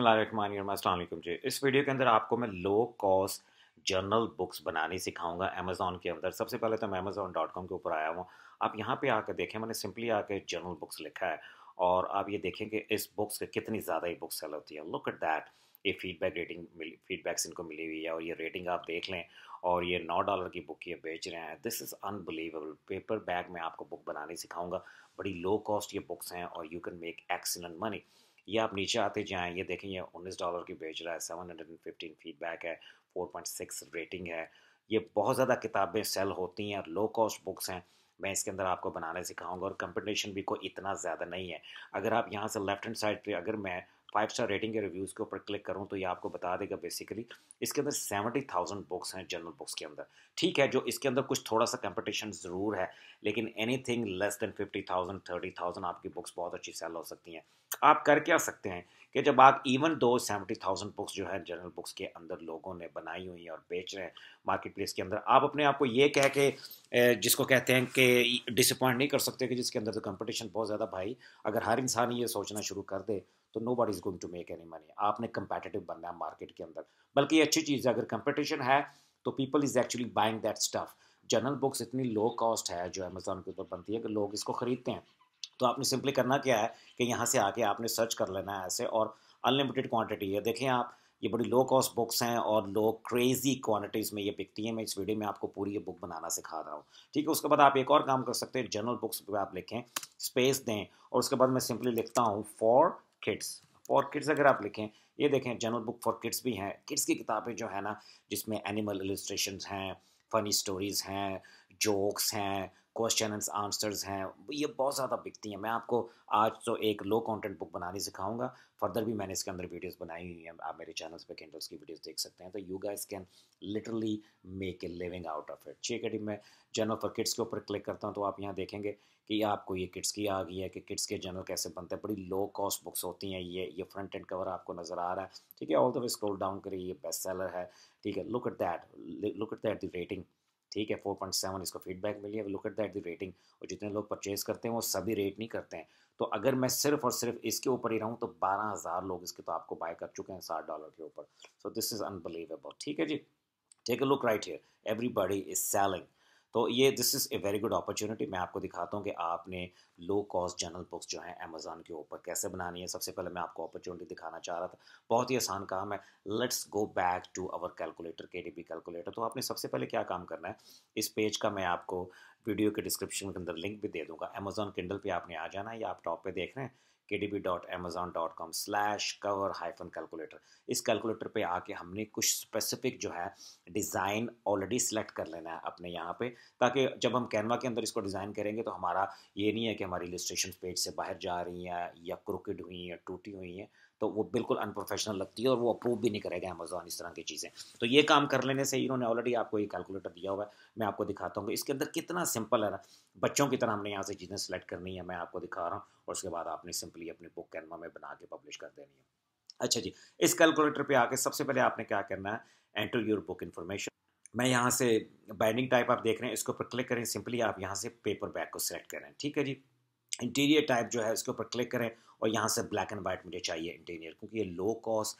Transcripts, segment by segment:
बसमिलकुम जी इस वीडियो के अंदर आपको मैं लो कॉस्ट जर्नल बुक्स बनानी सिखाऊंगा अमेज़ोन के अंदर सबसे पहले तो मैं अमेज़ोन डॉट कॉम के ऊपर आया हूँ आप यहाँ पे आकर देखें मैंने सिंपली आके जर्नल बुक्स लिखा है और आप ये देखें कि इस बुक्स के कितनी ज़्यादा ही बुक सेल होती है लुक एट दैट ये फीडबैक रेटिंग मिली फीडबैक्स इनको मिली हुई है और ये रेटिंग आप देख लें और ये नौ डॉलर की बुक ये बेच रहे हैं this is unbelievable paper bag में आपको बुक बनानी सिखाऊंगा बड़ी लो कॉस्ट ये बुक्स हैं और you can make excellent money ये आप नीचे आते जाएँ ये देखें ये उन्नीस डॉलर की बेच रहा है seven hundred and fifteen feedback है फोर पॉइंट सिक्स रेटिंग है ये बहुत ज़्यादा किताबें सेल होती हैं और लो कॉस्ट बुक्स हैं मैं इसके अंदर आपको बनाने सिखाऊंगा और कंपटीशन भी कोई इतना ज़्यादा नहीं है अगर आप यहाँ से लेफ्ट हैंड साइड पे अगर मैं फाइव स्टार रेटिंग के रिव्यूज़ के ऊपर क्लिक करूँ तो ये आपको बता देगा बेसिकली इसके अंदर सेवेंटी थाउजेंड बुक्स हैं जनरल बुक्स के अंदर ठीक है जो इसके अंदर कुछ थोड़ा सा कंपटीशन ज़रूर है लेकिन anything less than fifty thousand thirty thousand आपकी बुक्स बहुत अच्छी सेल हो सकती हैं आप कर क्या सकते हैं कि जब आप even though seventy thousand books जो है जनरल बुक्स के अंदर लोगों ने बनाई हुई हैं और बेच रहे हैं मार्केट प्लेस के अंदर आप अपने आप को ये कह के जिसको कहते हैं कि डिसअपॉइंट नहीं कर सकते कि जिसके अंदर तो कंपटीशन बहुत ज़्यादा भाई अगर हर इंसान ये सोचना शुरू कर दे तो nobody is going to make any money आपने कंपेटिटिव बनना है मार्केट के अंदर बल्कि ये अच्छी चीज़ है अगर कंपटीशन है तो people is actually buying that stuff general books इतनी लो कॉस्ट है जो अमेज़ोन के ऊपर बनती है कि लोग इसको ख़रीदते हैं तो आपने सिंपली करना क्या है कि यहाँ से आके आपने सर्च कर लेना है ऐसे और अनलिमिटेड क्वांटिटी है देखें आप ये बड़ी लो कॉस्ट बुक्स हैं और लो क्रेजी क्वांटिटीज़ में ये बिकती हैं मैं इस वीडियो में आपको पूरी ये बुक बनाना सिखा रहा हूँ ठीक है उसके बाद आप एक और काम कर सकते हैं जनरल बुक्स पर आप लिखें स्पेस दें और उसके बाद मैं सिंपली लिखता हूँ फॉर किड्स फॉर किड्स अगर आप लिखें ये देखें जनरल बुक फॉर किड्स भी हैं किड्स की किताबें जो है ना जिसमें एनिमल इलिस्ट्रेशन हैं फ़नी स्टोरीज़ हैं जोक्स हैं क्वेश्चन एंड आंसर्स हैं ये बहुत ज़्यादा बिकती हैं मैं आपको आज तो एक लो कंटेंट बुक बनानी सिखाऊंगा फर्दर भी मैंने इसके अंदर वीडियोस बनाई हुई हैं आप मेरे चैनल्स पे कैंडल्स की वीडियोस देख सकते हैं तो you guys can literally make a living out of it ठीक है मैं जनरल फॉर किड्स के ऊपर क्लिक करता हूँ तो आप यहाँ देखेंगे कि आपको ये किट्स की आ गई है कि किट्स के जनरल कैसे बनते हैं बड़ी लो कॉस्ट बुक्स होती हैं ये ये फ्रंट एंड कवर आपको नज़र आ रहा है ठीक है all the way scroll down करिए ये बेस्ट सेलर है ठीक है look at that look at that the rating ठीक है फोर पॉइंट सेवन इसको फीडबैक मिली है look at that the rating और जितने लोग परचेज करते हैं वो सभी रेट नहीं करते हैं तो अगर मैं सिर्फ और सिर्फ इसके ऊपर ही रहूँ तो बारह हज़ार लोग इसके तो आपको बाय कर चुके हैं साठ डॉलर के ऊपर सो दिस इज़ अनबिलीवेबल ठीक है जी take a look right here everybody is selling तो ये this is a very good opportunity मैं आपको दिखाता हूँ कि आपने लो कॉस्ट जर्नल बुक्स जो हैं अमेज़ान के ऊपर कैसे बनानी है सबसे पहले मैं आपको अपॉर्चुनिटी दिखाना चाह रहा था बहुत ही आसान काम है let's go back to our calculator K D calculator तो आपने सबसे पहले क्या काम करना है इस पेज का मैं आपको वीडियो के डिस्क्रिप्शन के अंदर लिंक भी दे दूंगा अमेजोन किंडल पे आपने आ जाना है या आप टॉप पे देख रहे हैं kdb.amazon.com slash cover hyphen calculator इस कैलकुलेटर पे आके हमने कुछ स्पेसिफिक जो है डिज़ाइन ऑलरेडी सिलेक्ट कर लेना है अपने यहाँ पे ताकि जब हम कैनवा के अंदर इसको डिज़ाइन करेंगे तो हमारा ये नहीं है कि हमारी इलिस्ट्रेशन पेज से बाहर जा रही हैं या क्रोकेड हुई हैं टूटी हुई हैं तो वो बिल्कुल अनप्रोफेशनल लगती है और वो अप्रूव भी नहीं करेगा अमेजोन इस तरह की चीज़ें तो ये काम कर लेने से इन्होंने ऑलरेडी आपको ये कैलकुलेटर दिया हुआ है मैं आपको दिखाता हूँ इसके अंदर कितना सिंपल है ना बच्चों की तरह हमने यहाँ से चीज़ें सेलेक्ट करनी है मैं आपको दिखा रहा हूँ और उसके बाद आपने सिंपली अपनी बुक कैनवा में बना के पब्लिश कर देनी है अच्छा जी इस कैलकुलेटर पर आके सबसे पहले आपने क्या करना है एंटर योर बुक इन्फॉर्मेशन मैं यहाँ से बाइंडिंग टाइप आप देख रहे हैं इसके ऊपर क्लिक करें सिंपली आप यहाँ से पेपर बैग को सिलेक्ट करें ठीक है जी इंटीरियर टाइप जो है इसके ऊपर क्लिक करें और यहाँ से ब्लैक एंड वाइट मुझे चाहिए इंटीरियर क्योंकि ये लो कॉस्ट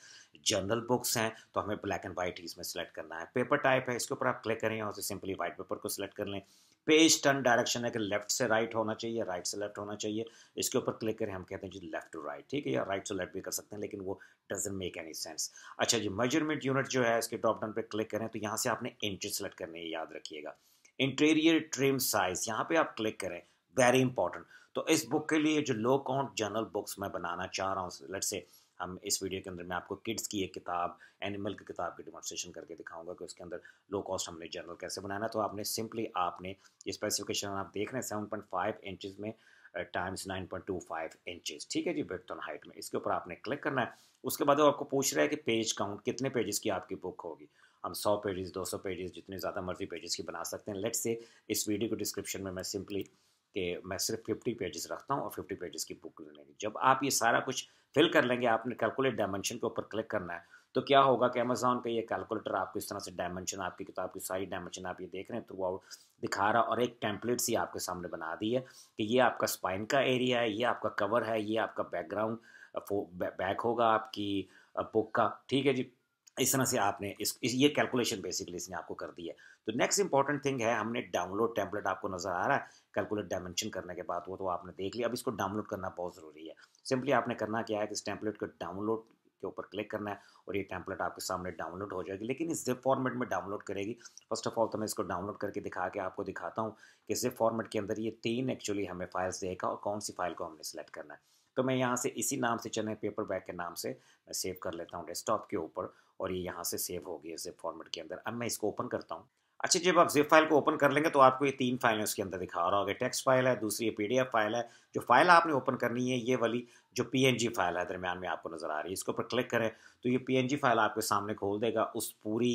जनरल बुक्स हैं तो हमें ब्लैक एंड वाइट ही इसमें सेलेक्ट करना है पेपर टाइप है इसके ऊपर आप क्लिक करें और सिंपली वाइट पेपर को सिलेक्ट कर लें पेज टर्न डायरेक्शन है कि लेफ्ट से राइट right होना चाहिए राइट से लेफ्ट होना चाहिए इसके ऊपर क्लिक करें हम कहते हैं जी लेफ्ट टू राइट ठीक है या राइट से लेफ्ट भी कर सकते हैं लेकिन वो डजेंट मेक एनी सेंस अच्छा जी मेजरमेंट यूनिट जो है इसके टॉप डाउन पे क्लिक करें तो यहाँ से आपने इंच सेलेक्ट करनी है याद रखिएगा इंटीरियर ट्रिम साइज यहाँ पे आप क्लिक करें वेरी इंपॉर्टेंट तो इस बुक के लिए जो लो काउंट जर्नल बुक्स मैं बनाना चाह रहा हूँ लेट से हम इस वीडियो के अंदर मैं आपको किड्स की एक किताब एनिमल की किताब की डिमॉन्स्ट्रेशन करके दिखाऊंगा कि उसके अंदर लो कॉस्ट हमने जर्नल कैसे बनाना तो आपने सिंपली आपने ये स्पेसिफिकेशन आप देख रहे हैं सेवन पॉइंट फाइव इंचज़ में times nine point two five inches ठीक है जी ब्रेथ ऑन हाइट में इसके ऊपर आपने क्लिक करना है उसके बाद वो आपको पूछ रहा है कि पेज काउंट कितने पेजेस की आपकी बुक होगी हम सौ पेजेस दो सौ पेजेस जितने ज़्यादा मर्जी पेजेस की बना सकते हैं लेट्स से इस वीडियो को डिस्क्रिप्शन में मैं सिंपली कि मैं सिर्फ फिफ्टी पेजेस रखता हूँ और फिफ्टी पेजेस की बुक लेंगे जब आप ये सारा कुछ फिल कर लेंगे आपने कैलकुलेट डायमेंशन के ऊपर क्लिक करना है तो क्या होगा कि अमेजोन का ये कैलकुलेटर आपको इस तरह से डायमेंशन आपकी किताब की सारी डायमेंशन आप ये देख रहे हैं थ्रू आउट दिखा रहा और एक टेम्पलेट सी आपके सामने बना दी है कि ये आपका स्पाइन का एरिया है ये आपका कवर है ये आपका बैकग्राउंड बैक होगा आपकी बुक का ठीक है जी इस तरह से आपने इस, इस ये कैलकुलेशन बेसिकली इसने आपको कर दी है तो नेक्स्ट इंपॉर्टेंट थिंग है हमने डाउनलोड टेम्पलेट आपको नज़र आ रहा है कैलकुलेट डायमेंशन करने के बाद वो तो आपने देख लिया अब इसको डाउनलोड करना बहुत ज़रूरी है सिंपली आपने करना क्या है कि इस टैंपलेट को डाउनलोड के ऊपर क्लिक करना है और ये टैंपलेट आपके सामने डाउनलोड हो जाएगी लेकिन इस जिप फॉर्मेट में डाउनलोड करेगी फर्स्ट ऑफ ऑल तो मैं इसको डाउनलोड करके दिखा के आपको दिखाता हूँ कि जिप फॉर्मेट के अंदर ये तीन एक्चुअली हमें फाइल्स देखा और कौन सी फाइल को हमने सेलेक्ट करना है तो मैं यहाँ से इसी नाम से चले पेपर बैग के नाम से मैं सेव कर लेता हूँ डेस्कटॉप के ऊपर और ये यहाँ से सेव होगी इस जिप फॉर्मेट के अंदर अब मैं इसको ओपन करता हूँ अच्छा जब आप जिप फाइल को ओपन कर लेंगे तो आपको ये तीन फाइलें उसके अंदर दिखा रहा होगा टेक्स्ट फाइल है दूसरी ये डी फाइल है जो फाइल आपने ओपन करनी है ये वाली जो पी फाइल है दरमियान में आपको नज़र आ रही है इसके ऊपर क्लिक करें तो ये पी फाइल आपके सामने खोल देगा उस पूरी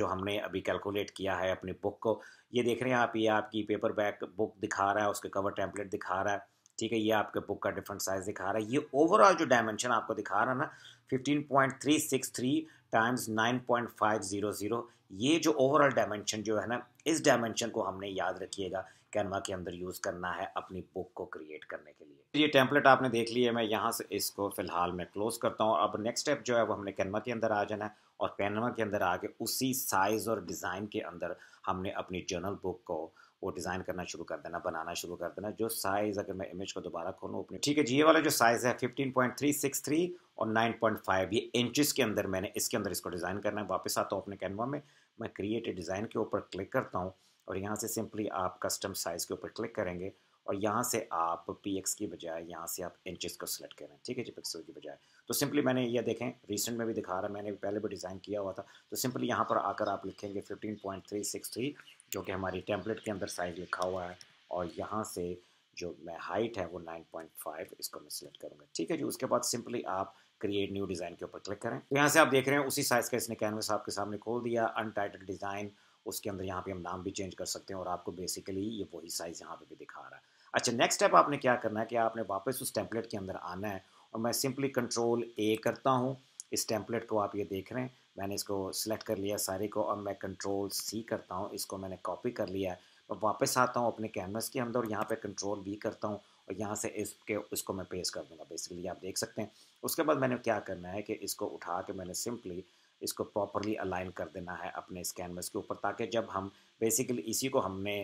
जो हमने अभी कैलकुलेट किया है अपनी बुक को ये देख रहे हैं आप ये आपकी पेपर बैक बुक दिखा रहा है उसके कवर टैंपलेट दिखा रहा है ठीक है ये आपके बुक का डिफरेंट साइज दिखा रहा है ये ओवरऑल जो डायमेंशन आपको दिखा रहा है ना 15.363 टाइम्स 9.500 ये जो ओवरऑल डायमेंशन जो है ना इस डायमेंशन को हमने याद रखिएगा कैनवा के अंदर यूज़ करना है अपनी बुक को क्रिएट करने के लिए ये टेम्पलेट आपने देख लिया मैं यहाँ से इसको फ़िलहाल मैं क्लोज़ करता हूँ अब नेक्स्ट स्टेप जो है वो हमने कैनवा के अंदर आ जाना है और कैनवा के अंदर आके उसी साइज़ और डिज़ाइन के अंदर हमने अपनी जर्नल बुक को वो डिज़ाइन करना शुरू कर देना बनाना शुरू कर देना जो साइज़ अगर मैं इमेज को दोबारा खोलूँ अपनी ठीक है जी ये वाला जो साइज़ है 15.363 और 9.5 ये इंचेस के अंदर मैंने इसके अंदर इसको डिज़ाइन करना है वापस आता हूँ अपने कैनवा में मैं क्रिएट ए डिज़ाइन के ऊपर क्लिक करता हूँ और यहाँ से सिंपली आप कस्टम साइज़ के ऊपर क्लिक करेंगे और यहाँ से आप पी एक्स की बजाय यहाँ से आप इंचज़ को सिलेक्ट करें ठीक है जी पिक्सल की बजाय तो सिंपली मैंने ये देखें रिसेंट में भी दिखा रहा है मैंने पहले भी डिज़ाइन किया हुआ था तो सिंपली यहाँ पर आकर आप लिखेंगे थ्री जो कि हमारी टेम्पलेट के अंदर साइज लिखा हुआ है और यहाँ से जो मैं हाइट है वो 9.5 इसको मैं सिलेक्ट करूँगा ठीक है जी उसके बाद सिंपली आप क्रिएट न्यू डिज़ाइन के ऊपर क्लिक करें तो यहाँ से आप देख रहे हैं उसी साइज़ का इसने कैनवस आपके सामने खोल दिया अनटाइटल डिज़ाइन उसके अंदर यहाँ पे हम नाम भी चेंज कर सकते हैं और आपको बेसिकली ये वही साइज़ यहाँ पे भी दिखा रहा है अच्छा नेक्स्ट स्टेप आपने क्या करना है कि आपने वापस उस टेम्पलेट के अंदर आना है और मैं सिंपली कंट्रोल ए करता हूँ इस टेम्पलेट को आप ये देख रहे हैं मैंने इसको सिलेक्ट कर लिया सारे को और मैं कंट्रोल सी करता हूँ इसको मैंने कॉपी कर लिया है वापस आता हूँ अपने कैनवस के अंदर और यहाँ पे कंट्रोल भी करता हूँ और यहाँ से इसके इसको मैं पेस्ट कर दूँगा बेसिकली आप देख सकते हैं उसके बाद मैंने क्या करना है कि इसको उठा के मैंने सिंपली इसको प्रॉपरली अलाइन कर देना है अपने इस कैनवस के ऊपर ताकि जब हम बेसिकली इसी को हमने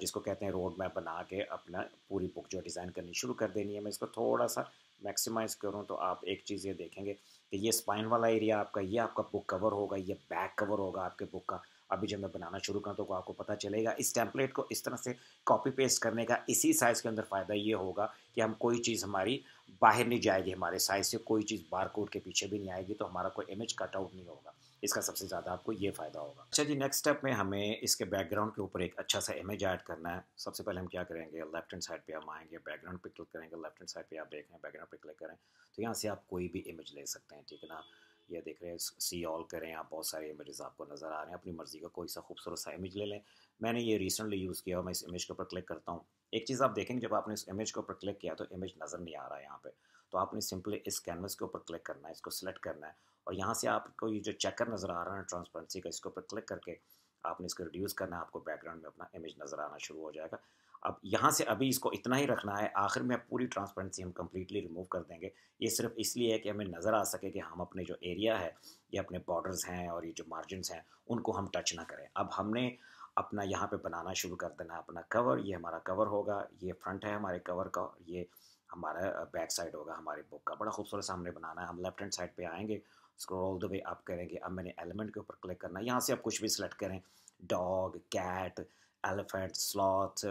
जिसको कहते हैं रोड मैप बना के अपना पूरी बुक जो डिज़ाइन करनी शुरू कर देनी है मैं इसको थोड़ा सा मैक्सिमाइज करूँ तो आप एक चीज़ ये देखेंगे कि ये स्पाइन वाला एरिया आपका ये आपका बुक कवर होगा ये बैक कवर होगा आपके बुक का अभी जब मैं बनाना शुरू करूँ तो आपको पता चलेगा इस टेम्पलेट को इस तरह से कॉपी पेस्ट करने का इसी साइज़ के अंदर फ़ायदा ये होगा कि हम कोई चीज़ हमारी बाहर नहीं जाएगी हमारे साइज़ से कोई चीज़ बार कोड के पीछे भी नहीं आएगी तो हमारा कोई इमेज कट आउट नहीं होगा इसका सबसे ज़्यादा आपको ये फ़ायदा होगा अच्छा जी नेक्स्ट स्टेप में हमें इसके बैकग्राउंड के ऊपर एक अच्छा सा इमेज ऐड करना है सबसे पहले हम क्या करेंगे लेफ्ट हैंड साइड पे हम आएंगे बैकग्राउंड पे क्लिक करेंगे लेफ्ट हैंड साइड पे आप देख रहे हैं बैकग्राउंड पे क्लिक करें तो यहाँ से आप कोई भी इमेज ले सकते हैं ठीक है ना ये देख रहे हैं सी ऑल करें आप बहुत सारे इमेजेस आपको नज़र आ रहे हैं अपनी मर्ज़ी का कोई सा खूबसूरत सा इमेज ले लें मैंने ये रिसेंटली यूज़ किया और मैं इस इमेज के ऊपर क्लिक करता हूँ एक चीज़ आप देखेंगे जब आपने इस इमेज के ऊपर क्लिक किया तो इमेज नज़र नहीं आ रहा है यहाँ पर तो आपने सिंपली इस कैनवस के ऊपर क्लिक करना है इसको सिलेक्ट करना है और यहाँ से आपको ये जो चेकर नज़र आ रहा है ट्रांसपेरेंसी का इसके ऊपर क्लिक करके आपने इसको रिड्यूस करना है आपको बैकग्राउंड में अपना इमेज नज़र आना शुरू हो जाएगा अब यहाँ से अभी इसको इतना ही रखना है आखिर में पूरी ट्रांसपेरेंसी हम कम्प्लीटली रिमूव कर देंगे ये सिर्फ इसलिए है कि हमें नज़र आ सके कि हम अपने जो एरिया है ये अपने बॉर्डर्स हैं और ये जो मार्जिन हैं उनको हम टच ना करें अब हमने अपना यहाँ पे बनाना शुरू कर देना है अपना कवर ये हमारा कवर होगा ये फ्रंट है हमारे कवर का ये हमारा बैक साइड होगा हमारे बुक का बड़ा खूबसूरत सा हमने बनाना है हम लेफ्ट हैंड साइड पे आएंगे स्क्रॉल द वे आप करेंगे अब मैंने एलिमेंट के ऊपर क्लिक करना है यहाँ से आप कुछ भी सिलेक्ट करें dog cat elephant sloth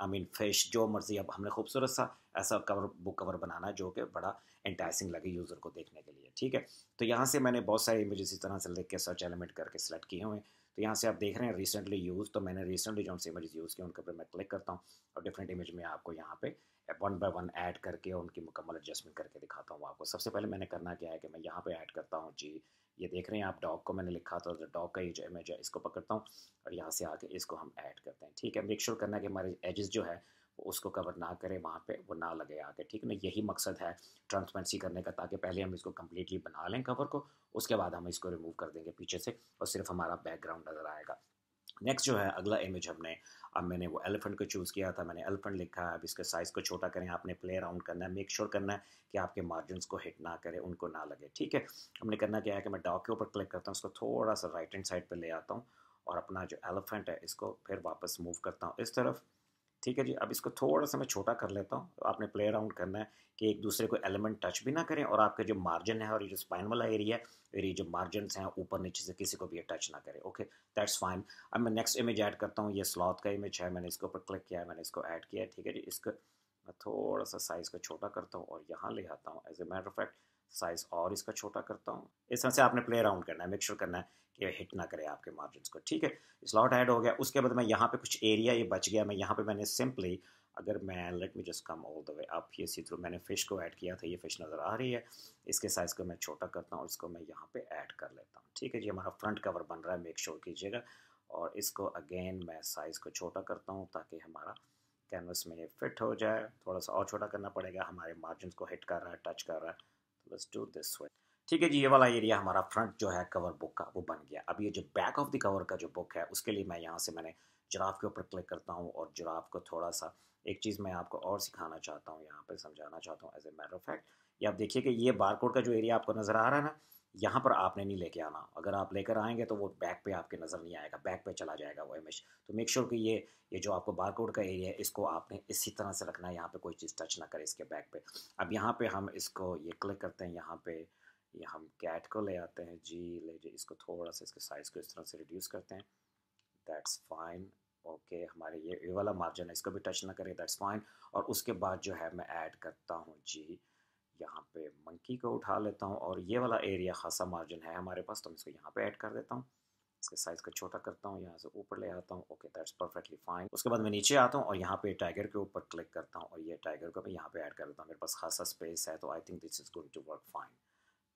I mean fish जो मर्जी अब हमने खूबसूरत सा ऐसा कवर बुक कवर बनाना जो कि बड़ा इंटाइसिंग लगे यूज़र को देखने के लिए ठीक है तो यहाँ से मैंने बहुत सारे इमेज इसी तरह से लिख के सर्च एलिमेंट करके सेलेक्ट किए हुए हैं तो यहाँ से आप देख रहे हैं रिसेंटली यूज़ तो मैंने रिसेंटली जो से इमेज यूज़ किए उनके ऊपर मैं क्लिक करता हूँ और डिफरेंट इमेज में आपको यहाँ पे वन बाय वन ऐड करके और उनकी मुकम्मल एडजस्टमेंट करके दिखाता हूँ आपको सबसे पहले मैंने करना क्या है कि मैं यहाँ पे ऐड करता हूँ जी ये देख रहे हैं आप डॉग को मैंने लिखा था तो डॉग का ये जो इमेज है इसको पकड़ता हूँ और यहाँ से आके इसको हम ऐड करते हैं ठीक है मेक श्योर करना कि हमारे एजेस जो है उसको कवर ना करें वहाँ पे वो ना लगे आके ठीक ना यही मकसद है ट्रांसपेरेंसी करने का ताकि पहले हम इसको कम्प्लीटली बना लें कवर को उसके बाद हम इसको रिमूव कर देंगे पीछे से और सिर्फ हमारा बैकग्राउंड नज़र आएगा नेक्स्ट जो है अगला इमेज हमने अब मैंने वो एलिफेंट को चूज़ किया था मैंने एलिफेंट लिखा है अब इसके साइज़ को छोटा करें आपने प्ले अराउंड करना है मेक श्योर sure करना है कि आपके मार्जिन को हिट ना करें उनको ना लगे ठीक है हमने करना क्या है कि मैं डॉक के ऊपर क्लिक करता हूँ उसको थोड़ा सा राइट हैंड साइड पर ले आता हूँ और अपना जो एलिफेंट है इसको फिर वापस मूव करता हूँ इस तरफ ठीक है जी अब इसको थोड़ा सा मैं छोटा कर लेता हूँ तो आपने प्ले अराउंड करना है कि एक दूसरे को एलिमेंट टच भी ना करें और आपके जो मार्जिन है और ये जो स्पाइन वाला एरिया है ये जो मार्जिन हैं ऊपर नीचे से किसी को भी टच ना करें ओके दैट्स फाइन अब मैं नेक्स्ट इमेज ऐड करता हूँ ये स्लॉथ का इमेज है मैंने इसके ऊपर क्लिक किया है मैंने इसको ऐड किया है ठीक है जी इसको मैं थोड़ा सा साइज़ को छोटा करता हूँ और यहाँ ले आता हूँ as a matter of fact size और इसका छोटा करता हूँ इस तरह से आपने प्ले अराउंड करना है मेक श्योर sure करना है कि हिट ना करे आपके मार्जिन को ठीक है स्लॉट ऐड हो गया उसके बाद मैं यहाँ पे कुछ एरिया ये बच गया मैं यहाँ पे मैंने सिंपली अगर मैं let me just come all the way up ये सी थ्रू मैंने फिश को ऐड किया था ये फिश नज़र आ रही है इसके साइज़ को मैं छोटा करता हूँ इसको मैं यहाँ पे ऐड कर लेता हूँ ठीक है जी हमारा फ्रंट कवर बन रहा है मेक श्योर sure कीजिएगा और इसको अगेन मैं साइज़ को छोटा करता हूँ ताकि हमारा कैनवस में ये फिट हो जाए थोड़ा सा और छोटा करना पड़ेगा हमारे मार्जिन को हिट कर रहा है टच कर रहा है लेट्स डू दिस वे ठीक है जी ये वाला एरिया हमारा फ्रंट जो है कवर बुक का वो बन गया अब ये जो बैक ऑफ द कवर का जो बुक है उसके लिए मैं यहाँ से मैंने जराफ़ के ऊपर क्लिक करता हूँ और जराफ़ को थोड़ा सा एक चीज़ मैं आपको और सिखाना चाहता हूँ यहाँ पर समझाना चाहता हूँ as a matter of fact ये आप देखिए कि ये बारकोड का जो एरिया आपको नज़र आ रहा है ना यहाँ पर आपने नहीं लेके आना अगर आप लेकर आएंगे तो वो बैक पे आपके नज़र नहीं आएगा बैक पे चला जाएगा वो इमेज तो मेक श्योर sure कि ये ये जो आपको बारकोड का एरिया है इसको आपने इसी तरह से रखना है यहाँ पे कोई चीज़ टच ना करे इसके बैक पे अब यहाँ पे हम इसको ये क्लिक करते हैं यहाँ पे ये हम कैट को ले आते हैं जी ले जी इसको थोड़ा सा इसके साइज़ को इस तरह से रिड्यूस करते हैं दैट्स फाइन ओके हमारे ये ये वाला मार्जिन है इसको भी टच ना करें दैट्स फाइन और उसके बाद जो है मैं ऐड करता हूँ जी यहाँ पे मंकी को उठा लेता हूँ और ये वाला एरिया खासा मार्जिन है हमारे पास तो मैं इसको यहाँ पे ऐड कर देता हूँ इसके साइज़ को छोटा करता हूँ यहाँ से ऊपर ले आता हूँ ओके दैट्स परफेक्टली फाइन उसके बाद मैं नीचे आता हूँ और यहाँ पे टाइगर के ऊपर क्लिक करता हूँ और ये टाइगर को मैं यहाँ पे ऐड कर देता हूँ मेरे पास खासा स्पेस है तो I think this is going to work fine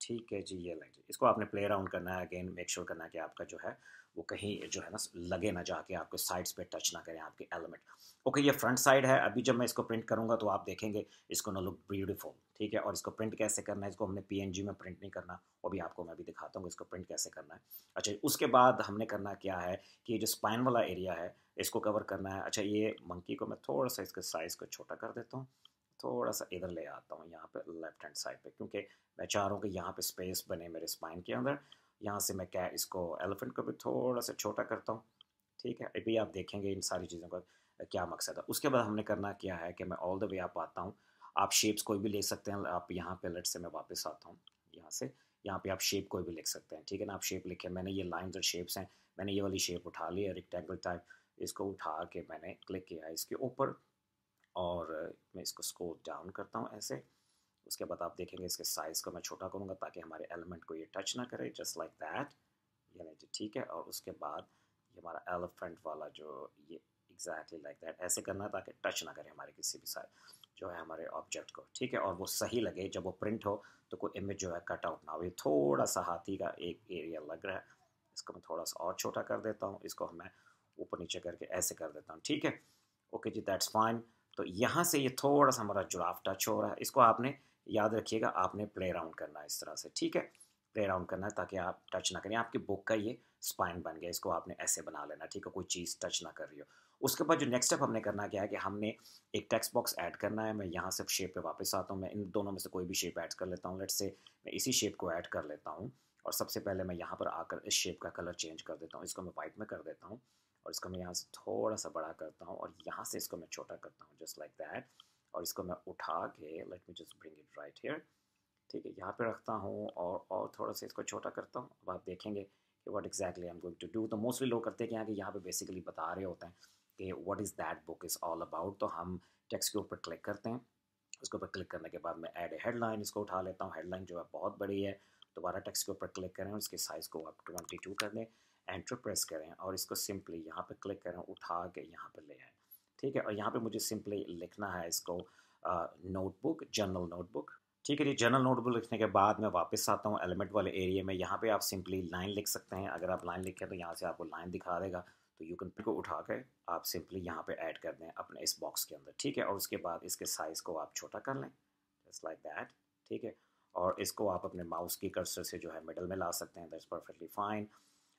ठीक है जी ये लग जी इसको आपने प्ले अराउंड करना है अगेन मेक श्योर करना है कि आपका जो है वो कहीं जो है ना लगे ना जाके आपके साइड्स पे टच ना करें आपके एलिमेंट ओके ये फ्रंट साइड है अभी जब मैं इसको प्रिंट करूँगा तो आप देखेंगे इसको ना लुक ब्यूटीफुल ठीक है और इसको प्रिंट कैसे करना है इसको हमने पी में प्रिंट नहीं करना वो भी आपको मैं अभी दिखाता हूँ इसको प्रिंट कैसे करना है अच्छा उसके बाद हमने करना क्या है कि ये जो स्पाइन वाला एरिया है इसको कवर करना है अच्छा ये मंकी को मैं थोड़ा सा इसके साइज़ को छोटा कर देता हूँ थोड़ा सा इधर ले आता हूँ यहाँ पे लेफ्ट हैंड साइड पे क्योंकि मैं चाह रहा हूँ कि यहाँ पे स्पेस बने मेरे स्पाइन के अंदर यहाँ से मैं क्या इसको एलिफेंट को भी थोड़ा सा छोटा करता हूँ ठीक है अभी आप देखेंगे इन सारी चीज़ों का क्या मकसद है उसके बाद हमने करना क्या है कि मैं ऑल द वे आप आता हूँ आप शेप्स कोई भी ले सकते हैं आप यहाँ पे लट से मैं वापस आता हूँ यहाँ से यहाँ पे आप शेप कोई भी लिख सकते हैं ठीक है ना आप शेप लिखे मैंने ये लाइन और शेप्स हैं मैंने ये वाली शेप उठा ली है रिक्टेंगल टाइप इसको उठा के मैंने क्लिक किया है इसके ऊपर और मैं इसको स्कोर डाउन करता हूँ ऐसे उसके बाद आप देखेंगे इसके साइज़ को मैं छोटा करूँगा ताकि हमारे एलिमेंट को ये टच ना करे जस्ट लाइक दैट यानी जो ठीक है और उसके बाद ये हमारा एलिफेंट वाला जो ये एग्जैक्टली लाइक दैट ऐसे करना है ताकि टच ना करे हमारे किसी भी साइज जो है हमारे ऑब्जेक्ट को ठीक है और वो सही लगे जब वो प्रिंट हो तो कोई इमेज जो है कट आउट ना हो ये थोड़ा सा हाथी का एक एरिया लग रहा है इसको मैं थोड़ा सा और छोटा कर देता हूँ इसको मैं ऊपर नीचे करके ऐसे कर देता हूँ ठीक है ओके जी दैट्स फाइन तो यहाँ से ये थोड़ा सा हमारा जुड़ाव टच हो रहा है इसको आपने याद रखिएगा आपने प्ले राउंड करना है इस तरह से ठीक है प्ले राउंड करना है ताकि आप टच ना करें आपकी बुक का ये स्पाइन बन गया इसको आपने ऐसे बना लेना ठीक है कोई चीज़ टच ना कर रही हो उसके बाद जो नेक्स्ट स्टेप हमने करना क्या है कि हमने एक टेक्स्ट बॉक्स ऐड करना है मैं यहाँ से शेप पे वापस आता हूँ मैं इन दोनों में से कोई भी शेप ऐड कर लेता हूँ लेट से मैं इसी शेप को ऐड कर लेता हूँ और सबसे पहले मैं यहाँ पर आकर इस शेप का कलर चेंज कर देता हूँ इसको मैं वाइट में कर देता हूँ और इसको मैं यहाँ से थोड़ा सा बड़ा करता हूँ और यहाँ से इसको मैं छोटा करता हूँ जस्ट लाइक दैट और इसको मैं उठा के let me just bring it right here ठीक है यहाँ पे रखता हूँ और और थोड़ा सा इसको छोटा करता हूँ अब आप देखेंगे कि what exactly I am going to do तो मोस्टली लोग करते हैं क्या कि यहाँ पे बेसिकली बता रहे होते हैं कि what is that book is all about तो हम टेक्स्ट के ऊपर क्लिक करते हैं उसके ऊपर क्लिक करने के बाद मैं ऐड हेडलाइन इसको उठा लेता हूँ हेडलाइन जो है बहुत बड़ी है दोबारा टेक्स्ट के ऊपर क्लिक करें और इसके साइज़ को आप ट्वेंटी टू कर दें एंट्रो प्रेस करें और इसको सिंपली यहाँ पे क्लिक करें उठा के यहाँ पे ले आए ठीक है और यहाँ पे मुझे सिंपली लिखना है इसको नोटबुक जनरल नोटबुक ठीक है जी जनरल नोटबुक लिखने के बाद मैं वापस आता हूँ एलिमेंट वाले एरिया में यहाँ पे आप सिंपली लाइन लिख सकते हैं अगर आप लाइन लिखें तो यहाँ से आपको लाइन दिखा देगा तो यू कैन को उठा के आप सिंपली यहाँ पे ऐड कर दें अपने इस बॉक्स के अंदर ठीक है और उसके बाद इसके साइज़ को आप छोटा कर लें जस्ट लाइक दैट ठीक है और इसको आप अपने माउस की कर्सर से जो है मिडल में ला सकते हैं दैट्स परफेक्टली फाइन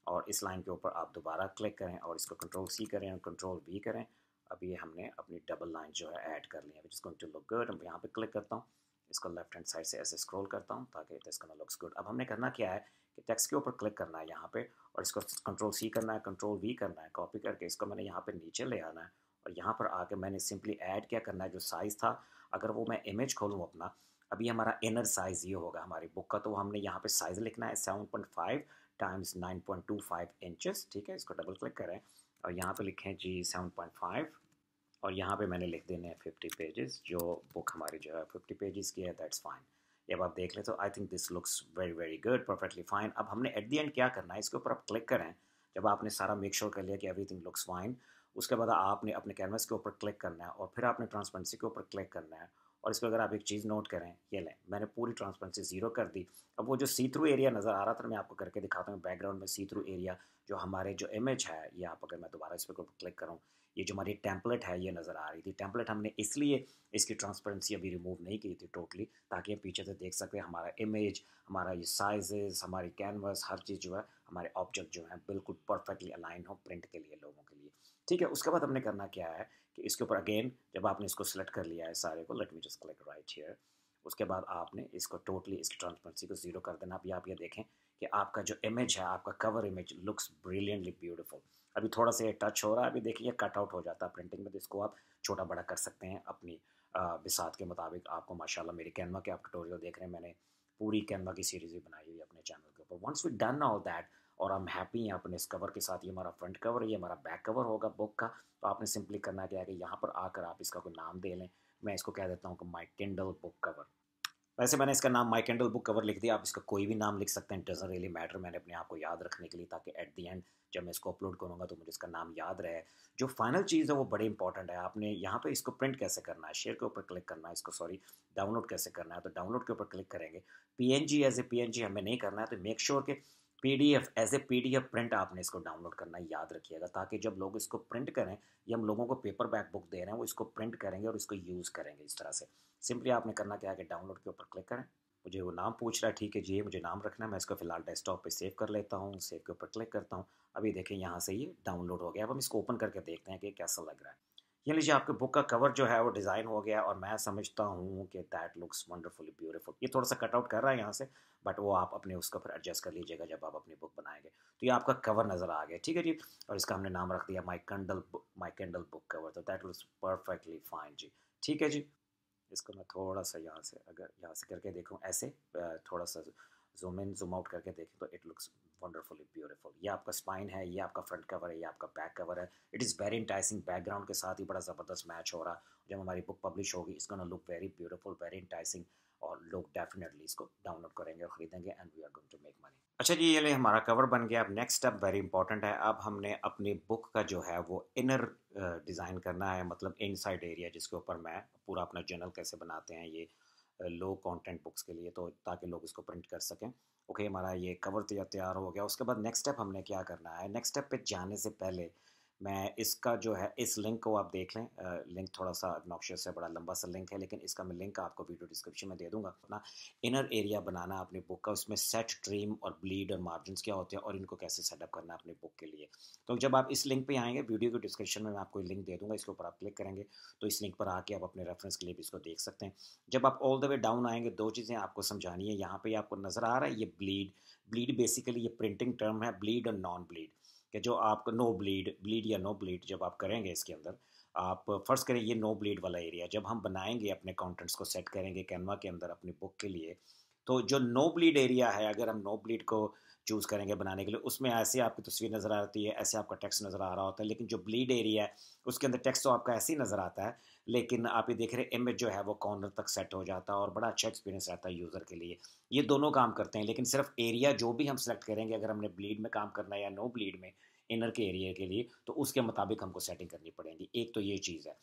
और इस लाइन के ऊपर आप दोबारा क्लिक करें और इसको कंट्रोल सी करें और कंट्रोल वी करें अब ये हमने अपनी डबल लाइन जो है ऐड कर ली है विच टू लुक गुड यहाँ पे क्लिक करता हूँ इसको लेफ्ट हैंड साइड से ऐसे स्क्रॉल करता हूँ ताकि इट लुक्स गुड अब हमने करना क्या है कि टेक्स्ट के ऊपर क्लिक करना है यहाँ पे और इसको कंट्रोल सी करना है कंट्रोल वी करना है कॉपी करके इसको मैंने यहाँ पे नीचे ले आना है और यहाँ पर आके मैंने सिंपली ऐड क्या करना है जो साइज़ था अगर वो मैं इमेज खोलूँ अपना अभी हमारा इनर साइज़ ये होगा हमारी बुक का तो हमने यहाँ पे साइज़ लिखना है seven point five times 9.25 inches ठीक है इसको डबल क्लिक करें और यहाँ पे लिखें जी 7.5 और यहाँ पे मैंने लिख देने हैं फिफ्टी पेजेस जो बुक हमारी जो है फिफ्टी पेजेस की है दैट्स फाइन जब आप देख लें तो I think this looks very very good perfectly fine अब हमने एट दी एंड क्या करना है इसके ऊपर आप क्लिक करें जब आपने सारा मेक श्योर sure कर लिया कि एवरी लुक्स फाइन उसके बाद आपने अपने कैनवस के ऊपर क्लिक करना है और फिर आपने ट्रांसपेरेंसी के ऊपर क्लिक करना है और पर अगर आप एक चीज़ नोट करें ये लें मैंने पूरी ट्रांसपेरेंसी ज़ीरो कर दी अब वो जो सी थ्रू एरिया नज़र आ रहा था मैं आपको करके दिखाता हूँ बैकग्राउंड में सी थ्रू एरिया जो हमारे जो इमेज है ये आप अगर मैं दोबारा इस पर क्लिक करूँ ये जो हमारी टैंपलेट है ये नज़र आ रही थी टैंपलेट हमने इसलिए इसकी ट्रांसपेरेंसी अभी रिमूव नहीं की थी टोटली ताकि हम पीछे से देख सकते हमारा इमेज हमारा ये साइजेस हमारी कैनवस हर चीज़ जो है हमारे ऑब्जेक्ट जो है बिल्कुल परफेक्टली अलाइन हो प्रिंट के लिए लोगों के लिए ठीक है उसके बाद हमने करना क्या है तो इसके ऊपर अगेन जब आपने इसको सेलेक्ट कर लिया है सारे को let me just click right here उसके बाद आपने इसको टोटली इसकी ट्रांसपेरेंसी को ज़ीरो कर देना अभी आप ये देखें कि आपका जो इमेज है आपका cover image looks brilliantly beautiful अभी थोड़ा सा ये टच हो रहा है अभी देखिए ये कट आउट हो जाता है प्रिंटिंग में तो इसको आप छोटा बड़ा कर सकते हैं अपनी बिसात के मुताबिक आपको माशाल्लाह मेरी कैनवा के आप ट्यूटोरियल देख रहे हैं मैंने पूरी कैनवा की सीरीज़ भी बनाई हुई है अपने चैनल के ऊपर once we done all that और हम हैप्पी हैं अपने इस कवर के साथ ये हमारा फ्रंट कवर है ये हमारा बैक कवर होगा बुक का तो आपने सिंपली करना क्या है कि यहाँ पर आकर आप इसका कोई नाम दे लें मैं इसको कह देता हूँ कि माई किंडल बुक कवर वैसे मैंने इसका नाम माई कैंडल बुक कवर लिख दिया आप इसका कोई भी नाम लिख सकते हैं डजन रियली मैटर मैंने अपने आप को याद रखने के लिए ताकि एट दी एंड जब मैं इसको अपलोड करूँगा तो मुझे इसका नाम याद रहे जो फाइनल चीज़ है वो बड़ी इंपॉर्टेंट है आपने यहाँ पे इसको प्रिंट कैसे करना है शेयर के ऊपर क्लिक करना है इसको सॉरी डाउनलोड कैसे करना है तो डाउनलोड के ऊपर क्लिक करेंगे P N G as a P N G हमें नहीं करना है तो मेक श्योर sure के PDF as a PDF print आपने इसको डाउनलोड करना याद रखिएगा ताकि जब लोग इसको प्रिंट करें या हम लोगों को पेपर बैक बुक दे रहे हैं वो इसको प्रिंट करेंगे और इसको यूज़ करेंगे इस तरह से सिंपली आपने करना क्या है कि डाउनलोड के ऊपर क्लिक करें मुझे वो नाम पूछ रहा है ठीक है जी मुझे नाम रखना है मैं इसको फिलहाल डेस्कटॉप पे सेव कर लेता हूँ सेव के ऊपर क्लिक करता हूँ अभी देखें यहाँ से ये डाउनलोड हो गया अब हम इसको ओपन करके देखते हैं कि कैसा लग रहा है ये लीजिए आपके बुक का कवर जो है वो डिज़ाइन हो गया और मैं समझता हूँ कि दैट लुक्स वंडरफुली ब्यूटीफुल ये थोड़ा सा कटआउट कर रहा है यहाँ से बट वो आप अपने उसका फिर एडजस्ट कर लीजिएगा जब आप अपनी बुक बनाएंगे तो ये आपका कवर नज़र आ गया ठीक है जी और इसका हमने नाम रख दिया my Kindle my Kindle book cover तो दैट लुक्स परफेक्टली फाइन जी ठीक है जी इसको मैं थोड़ा सा यहाँ से अगर यहाँ से करके देखूँ ऐसे थोड़ा सा जूम इन जूम आउट करके देखें तो इट लुक्स वंडरफुल ब्यूटीफुल ये आपका स्पाइन है ये आपका फ्रंट कवर है ये आपका बैक कवर है it is very enticing background के साथ ही बड़ा ज़बरदस्त मैच हो रहा जब हमारी बुक पब्लिश होगी इसका ना look very beautiful very enticing और लोग डेफिनेटली इसको डाउनलोड करेंगे और खरीदेंगे and we are going to make money अच्छा जी ये ले हमारा कवर बन गया अब नेक्स्ट स्टेप वेरी इंपॉर्टेंट है अब हमने अपनी बुक का जो है वो इनर डिज़ाइन uh, करना है मतलब इनसाइड एरिया जिसके ऊपर मैं पूरा अपना जर्नल कैसे बनाते हैं ये लो कंटेंट बुक्स के लिए तो ताकि लोग इसको प्रिंट कर सकें ओके okay, हमारा ये कवर तैयार हो गया उसके बाद नेक्स्ट स्टेप हमने क्या करना है नेक्स्ट स्टेप पे जाने से पहले मैं इसका जो है इस लिंक को आप देख लें लिंक थोड़ा सा नॉक्शियस है बड़ा लंबा सा लिंक है लेकिन इसका मैं लिंक आपको वीडियो डिस्क्रिप्शन में दे दूंगा अपना इनर एरिया बनाना अपनी बुक का उसमें सेट ट्रीम और ब्लीड और मार्जिन क्या होते हैं और इनको कैसे सेटअप करना अपनी बुक के लिए तो जब आप इस लिंक पर आएंगे वीडियो के डिस्क्रिप्शन में मैं आपको लिंक दे दूँगा इसके ऊपर आप क्लिक करेंगे तो इस लिंक पर आके आप अपने रेफरेंस के लिए भी इसको देख सकते हैं जब आप ऑल द वे डाउन आएंगे दो चीज़ें आपको समझानी है यहाँ पर आपको नज़र आ रहा है ये ब्लीड ब्लीड बेसिकली ये प्रिंटिंग टर्म है ब्लीड और नॉन ब्लीड कि जो आप नो ब्लीड ब्लीड या नो ब्लीड जब आप करेंगे इसके अंदर आप फर्स्ट करें ये नो ब्लीड वाला एरिया जब हम बनाएंगे अपने कॉन्टेंट्स को सेट करेंगे कैनवा के अंदर अपनी बुक के लिए तो जो नो ब्लीड एरिया है अगर हम नो ब्लीड को चूज़ करेंगे बनाने के लिए उसमें ऐसी आपकी तस्वीर नज़र आती है ऐसे आपका टेक्स्ट नज़र आ रहा होता है लेकिन जो ब्लीड एरिया है उसके अंदर टेक्स्ट तो आपका ऐसे ही नज़र आता है लेकिन आप ये देख रहे हैं इमेज जो है वो कॉर्नर तक सेट हो जाता है और बड़ा अच्छा एक्सपीरियंस रहता है यूज़र के लिए ये दोनों काम करते हैं लेकिन सिर्फ एरिया जो भी हम सेलेक्ट करेंगे अगर हमने ब्लीड में काम करना है या नो ब्लीड में इनर के एरिया के लिए तो उसके मुताबिक हमको सेटिंग करनी पड़ेगी एक तो ये चीज़ है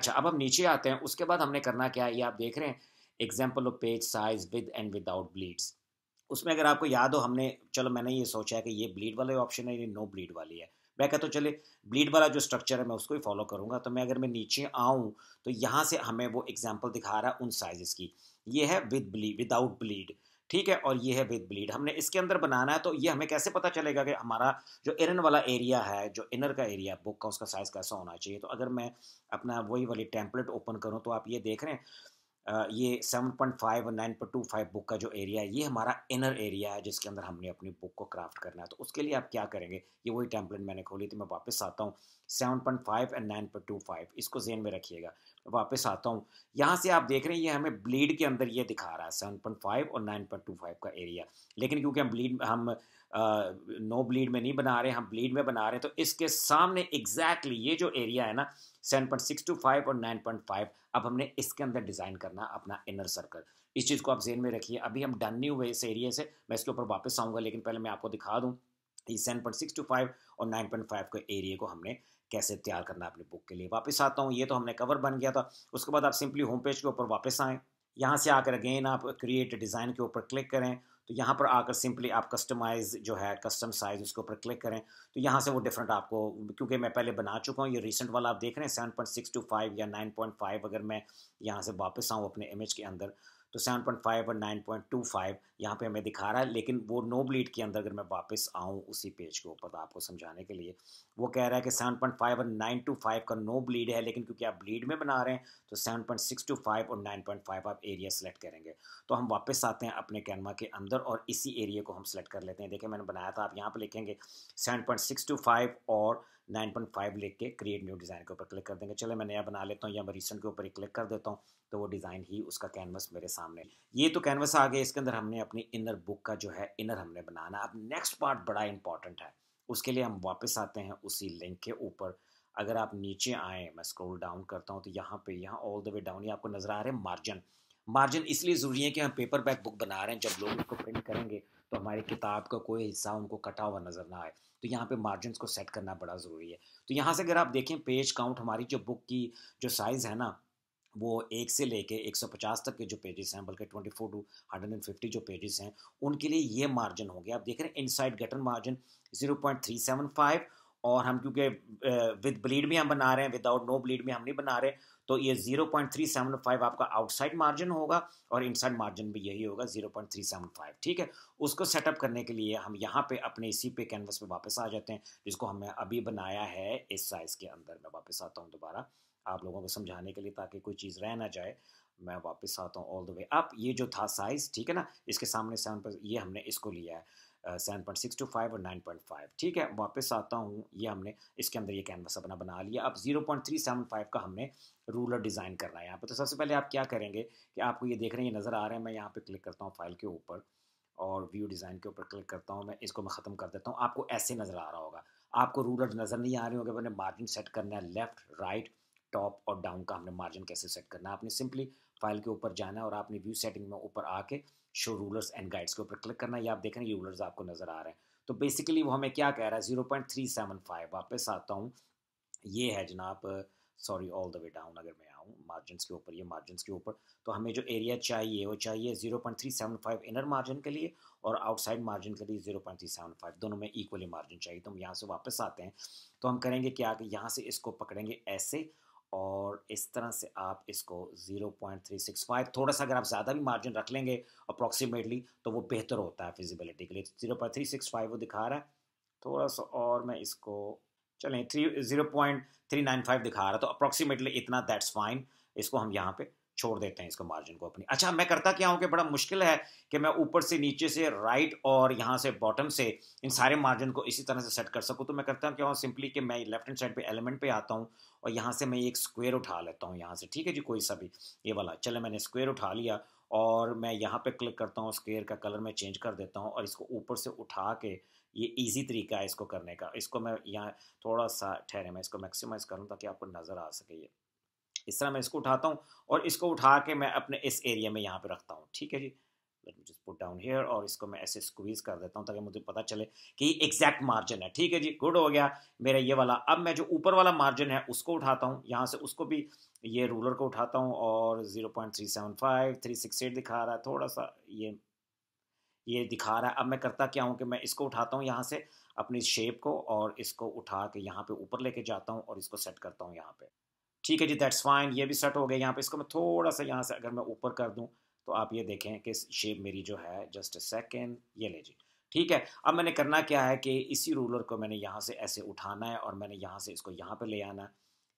अच्छा अब हम नीचे आते हैं उसके बाद हमने करना क्या है ये आप देख रहे हैं example of page size with and without bleeds उसमें अगर आपको याद हो हमने चलो मैंने ये सोचा है कि ये ब्लीड वाले ऑप्शन है ये नो ब्लीड वाली है मैं कहता तो चले ब्लीड वाला जो स्ट्रक्चर है मैं उसको ही फॉलो करूँगा तो मैं अगर मैं नीचे आऊँ तो यहाँ से हमें वो एग्जाम्पल दिखा रहा है उन साइज़ की ये है विद ब्लीड विदाउट ब्लीड ठीक है और ये है विद ब्लीड हमने इसके अंदर बनाना है तो ये हमें कैसे पता चलेगा कि हमारा जो इरन वाला एरिया है जो इनर का एरिया बुक का उसका साइज़ कैसा होना चाहिए तो अगर मैं अपना वही वाली टेम्पलेट ओपन करूँ तो आप ये देख रहे हैं ये सेवन पॉइंट फाइव और nine point two five book का जो एरिया है ये हमारा इनर एरिया है जिसके अंदर हमने अपनी बुक को क्राफ्ट करना है तो उसके लिए आप क्या करेंगे ये वही टेम्पलेट मैंने खोली थी मैं वापस आता हूँ seven point five and nine point two five इसको जेन में रखिएगा वापस आता हूँ यहाँ से आप देख रहे हैं ये हमें ब्लीड के अंदर ये दिखा रहा है सेवन पॉइंट फाइव और नाइन पॉइंट टू फाइव का एरिया लेकिन क्योंकि हम ब्लीड हम नो ब्लीड में नहीं बना रहे हम ब्लीड में बना रहे तो इसके सामने एग्जैक्टली ये जो एरिया है ना seven point six two five और नाइन पॉइंट फाइव अब हमने इसके अंदर डिज़ाइन करना अपना इनर सर्कल इस चीज़ को आप जेन में रखिए अभी हम डन नहीं हुए इस एरिया से मैं इसके ऊपर वापस आऊँगा लेकिन पहले मैं आपको दिखा दूँ seven point six two five और नाइन पॉइंट फाइव के एरिए को हमने कैसे तैयार करना है अपनी बुक के लिए वापस आता हूँ ये तो हमने कवर बन गया था उसके बाद आप सिंपली होम पेज के ऊपर वापस आएँ यहाँ से आकर अगेन आप क्रिएट डिज़ाइन के ऊपर क्लिक करें तो यहाँ पर आकर सिंपली आप कस्टमाइज जो है कस्टम साइज उसके ऊपर क्लिक करें तो यहाँ से वो डिफरेंट आपको क्योंकि मैं पहले बना चुका हूँ ये रिसेंट वाला आप देख रहे हैं seven point six two five या नाइन पॉइंट फाइव अगर मैं यहाँ से वापस आऊँ अपने इमेज के अंदर तो 7.5 और 9.25 यहाँ पे हमें दिखा रहा है लेकिन वो नो ब्लीड के अंदर अगर मैं वापस आऊँ उसी पेज के ऊपर तो आपको समझाने के लिए वो कह रहा है कि 7.5 और 9.25 का नो ब्लीड है लेकिन क्योंकि आप ब्लीड में बना रहे हैं तो 7.625 और 9.5 आप एरिया सेलेक्ट करेंगे तो हम वापस आते हैं अपने कैनवा के अंदर और इसी एरिया को हम सेलेक्ट कर लेते हैं देखिए मैंने बनाया था आप यहाँ पर लिखेंगे सेवन और नाइन पॉइंट फाइव लिख के क्रिएट न्यू डिज़ाइन के ऊपर क्लिक कर देंगे चले मैं नया बना लेता हूँ या मैं रिसेंट के ऊपर ही क्लिक कर देता हूँ तो वो डिज़ाइन ही उसका कैनवस मेरे सामने ये तो कैनवस आ गया इसके अंदर हमने अपनी इनर बुक का जो है इनर हमने बनाना अब नेक्स्ट पार्ट बड़ा इंपॉर्टेंट है उसके लिए हम वापस आते हैं उसी लिंक के ऊपर अगर आप नीचे आए मैं स्क्रॉल डाउन करता हूँ तो यहाँ पे यहाँ ऑल द वे डाउन ये आपको नज़र आ रहे हैं मार्जिन मार्जिन इसलिए ज़रूरी है कि हम पेपर बैक बुक बना रहे हैं जब लोग उसको प्रिंट करेंगे तो हमारी किताब का कोई हिस्सा उनको कटा हुआ नज़र ना आए तो यहाँ पे मार्जिन को सेट करना बड़ा ज़रूरी है तो यहाँ से अगर आप देखें पेज काउंट हमारी जो बुक की जो साइज़ है ना वो एक से लेके 150 तक के जो पेजेस हैं बल्कि 24 टू 150 जो पेजेस हैं उनके लिए ये मार्जिन हो गया आप देख रहे हैं इनसाइड गटन मार्जिन 0.375 और हम क्योंकि विद ब्लीड भी हम बना रहे हैं विदाउट नो ब्लीड भी हम नहीं बना रहे तो ये 0.375 आपका आउटसाइड मार्जिन होगा और इनसाइड मार्जिन भी यही होगा 0.375 ठीक है उसको सेटअप करने के लिए हम यहाँ पे अपने इसी पे कैनवस पे वापस आ जाते हैं जिसको हमने अभी बनाया है इस साइज़ के अंदर मैं वापस आता हूँ दोबारा आप लोगों को समझाने के लिए ताकि कोई चीज़ रह ना जाए मैं वापस आता हूँ ऑल द वे अप ये जो था साइज़ ठीक है ना इसके सामने सेवन ये हमने इसको लिया है seven point six two five और नाइन पॉइंट फाइव ठीक है वापस आता हूँ ये हमने इसके अंदर ये कैनवस अपना बना लिया अब zero point three seven five का हमने रूलर डिज़ाइन करना है यहाँ पर तो सबसे पहले आप क्या करेंगे कि आपको ये देख रहे हैं ये नज़र आ रहे हैं मैं यहाँ पर क्लिक करता हूँ फाइल के ऊपर और व्यू डिज़ाइन के ऊपर क्लिक करता हूँ मैं इसको मैं ख़त्म कर देता हूँ आपको ऐसे नज़र आ रहा होगा आपको रूलर नज़र नहीं आ रहे होंगे मैंने मार्जिन सेट करना है लेफ़्ट राइट टॉप और डाउन का हमने मार्जिन कैसे सेट करना है आपने सिंपली फाइल के ऊपर जाना है और आपने व्यू सेटिंग में ऊपर आके शो रूलर्स एंड गाइड्स के ऊपर क्लिक करना ये आप देख रहे हैं ये रूलर्स आपको नज़र आ रहे हैं तो बेसिकली वो हमें क्या कह रहा है zero point three seven five वापस आता हूँ ये है जनाब sorry all the way down अगर मैं आऊँ मार्जिन के ऊपर ये मार्जिन के ऊपर तो हमें जो एरिया चाहिए वो चाहिए zero point three seven five inner margin के लिए और आउटसाइड मार्जिन के लिए zero point three seven five दोनों में इक्वली मार्जिन चाहिए तो हम यहाँ से वापस आते हैं तो हम करेंगे क्या कि यहाँ से इसको पकड़ेंगे ऐसे और इस तरह से आप इसको 0.365 थोड़ा सा अगर आप ज़्यादा भी मार्जिन रख लेंगे अप्रॉक्सीमेटली तो वो बेहतर होता है फिजिबिलिटी के लिए zero point three six five वो दिखा रहा है थोड़ा सा और मैं इसको चलें three zero point three nine five दिखा रहा है तो अप्रॉक्सीमेटली इतना दैट्स फाइन इसको हम यहाँ पे छोड़ देते हैं इसको मार्जिन को अपनी अच्छा मैं करता क्या हूँ कि बड़ा मुश्किल है कि मैं ऊपर से नीचे से राइट और यहाँ से बॉटम से इन सारे मार्जिन को इसी तरह से सेट कर सकूँ तो मैं करता क्या हूँ सिंपली कि मैं लेफ्ट हैंड साइड पे एलिमेंट पे आता हूँ और यहाँ से मैं एक स्क्वायर उठा लेता हूँ यहाँ से ठीक है जी कोई सा भी ये वाला चले मैंने स्क्वायर उठा लिया और मैं यहाँ पर क्लिक करता हूँ स्क्वेयर का कलर मैं चेंज कर देता हूँ और इसको ऊपर से उठा के ये इजी तरीका है इसको करने का इसको मैं यहाँ थोड़ा सा ठहरे मैं इसको मैक्सिमाइज़ करूँ ताकि आपको नज़र आ सके ये इस तरह मैं इसको उठाता हूँ और इसको उठा के मैं अपने इस एरिया में यहाँ पे रखता हूँ ठीक है जी let me just put down here और इसको मैं ऐसे स्क्वीज कर देता हूँ ताकि मुझे पता चले कि एग्जैक्ट मार्जिन है ठीक है जी गुड हो गया मेरा ये वाला अब मैं जो ऊपर वाला मार्जिन है उसको उठाता हूँ यहाँ से उसको भी ये रूलर को उठाता हूँ और zero point three seven five three six eight दिखा रहा है थोड़ा सा ये ये दिखा रहा है अब मैं करता क्या हूँ कि मैं इसको उठाता हूँ यहाँ से अपनी शेप को और इसको उठा के यहाँ पे ऊपर लेके जाता हूँ और इसको सेट करता हूँ यहाँ पे ठीक है जी दैट्स फाइन ये भी सेट हो गया यहाँ पे इसको मैं थोड़ा सा यहाँ से अगर मैं ऊपर कर दूँ तो आप ये देखें कि शेप मेरी जो है जस्ट अ सेकेंड ये ले जी ठीक है अब मैंने करना क्या है कि इसी रूलर को मैंने यहाँ से ऐसे उठाना है और मैंने यहाँ से इसको यहाँ पर ले आना है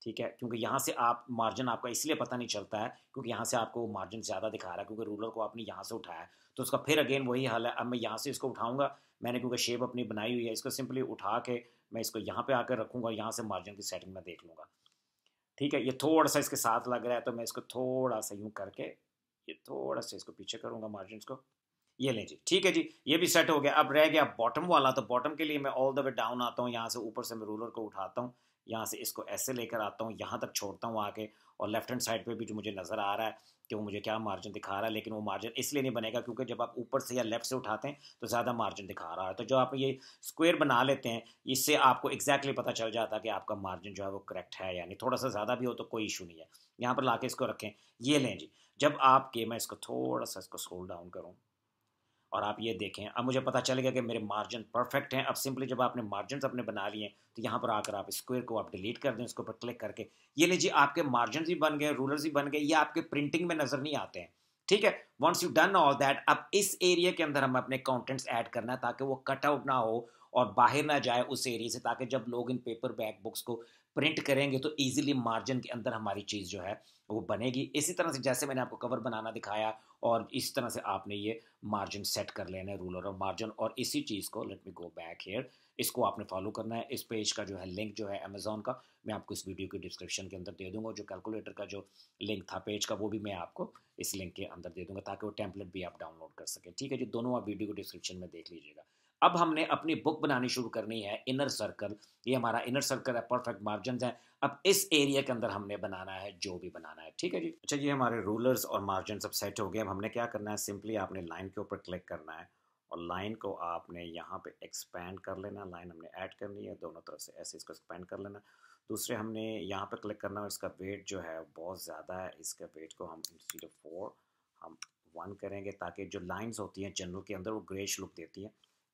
ठीक है क्योंकि यहाँ से आप मार्जिन आपका इसलिए पता नहीं चलता है क्योंकि यहाँ से आपको मार्जिन ज़्यादा दिखा रहा है क्योंकि रूलर को आपने यहाँ से उठाया है तो उसका फिर अगेन वही हाल है अब मैं यहाँ से इसको उठाऊंगा मैंने क्योंकि शेप अपनी बनाई हुई है इसको सिंपली उठा के मैं इसको यहाँ पे आकर रखूँगा यहाँ से मार्जिन की सेटिंग में देख लूँगा ठीक है ये थोड़ा सा इसके साथ लग रहा है तो मैं इसको थोड़ा सा यूं करके ये थोड़ा सा इसको पीछे करूंगा मार्जिन को ये लें जी ठीक है जी ये भी सेट हो गया अब रह गया बॉटम वाला तो बॉटम के लिए मैं ऑल द वे डाउन आता हूँ यहाँ से ऊपर से मैं रूलर को उठाता हूँ यहाँ से इसको ऐसे लेकर आता हूँ यहाँ तक छोड़ता हूँ आके और लेफ्ट हैंड साइड पे भी जो मुझे नज़र आ रहा है कि वो मुझे क्या मार्जिन दिखा रहा है लेकिन वो मार्जिन इसलिए नहीं बनेगा क्योंकि जब आप ऊपर से या लेफ्ट से उठाते हैं तो ज़्यादा मार्जिन दिखा रहा है तो जो आप ये स्क्वेयर बना लेते हैं इससे आपको एक्जैक्टली exactly पता चल जाता है कि आपका मार्जिन जो है वो करेक्ट है यानी थोड़ा सा ज़्यादा भी हो तो कोई इशू नहीं है यहाँ पर ला इसको रखें ये लें जी जब आपके मैं इसको थोड़ा सा इसको स्क्रोल डाउन करूँ और आप ये देखें अब मुझे पता चल गया कि मेरे मार्जिन परफेक्ट हैं अब सिंपली जब आपने मार्जिन अपने बना लिए तो यहाँ पर आकर आप स्क्वायर को आप डिलीट कर दें उसके ऊपर क्लिक करके ये लीजिए आपके मार्जिन भी बन गए रूलर्स भी बन गए ये आपके प्रिंटिंग में नज़र नहीं आते हैं ठीक है once you done all that अब इस एरिया के अंदर हमें अपने कॉन्टेंट्स ऐड करना है ताकि वो कट आउट ना हो और बाहर ना जाए उस एरिया से ताकि जब लोग इन पेपर बैग बुक्स को प्रिंट करेंगे तो ईजिली मार्जिन के अंदर हमारी चीज़ जो है वो बनेगी इसी तरह से जैसे मैंने आपको कवर बनाना दिखाया और इस तरह से आपने ये मार्जिन सेट कर लेना है रूलर और मार्जिन और इसी चीज़ को let me go back here इसको आपने फॉलो करना है इस पेज का जो है लिंक जो है अमेजोन का मैं आपको इस वीडियो के डिस्क्रिप्शन के अंदर दे दूंगा जो कैलकुलेटर का जो लिंक था पेज का वो भी मैं आपको इस लिंक के अंदर दे दूंगा ताकि वो टेम्पलेट भी आप डाउनलोड कर सकें ठीक है जी दोनों आप वीडियो को डिस्क्रिप्शन में देख लीजिएगा अब हमने अपनी बुक बनानी शुरू करनी है इनर सर्कल ये हमारा इनर सर्कल है परफेक्ट मार्जिन है अब इस एरिया के अंदर हमने बनाना है जो भी बनाना है ठीक है जी अच्छा ये हमारे रूलर्स और मार्जिन सब सेट हो गए अब हमने क्या करना है सिंपली आपने लाइन के ऊपर क्लिक करना है और लाइन को आपने यहाँ पे एक्सपेंड कर लेना लाइन हमने ऐड करनी है दोनों तरफ से ऐसे इसको एक्सपेंड कर लेना दूसरे हमने यहाँ पे क्लिक करना है इसका वेट जो है बहुत ज़्यादा है इसका वेट को हम इंस्टीड फोर हम वन करेंगे ताकि जो लाइंस होती हैं जनरल के अंदर वो ग्रेश लुक देती हैं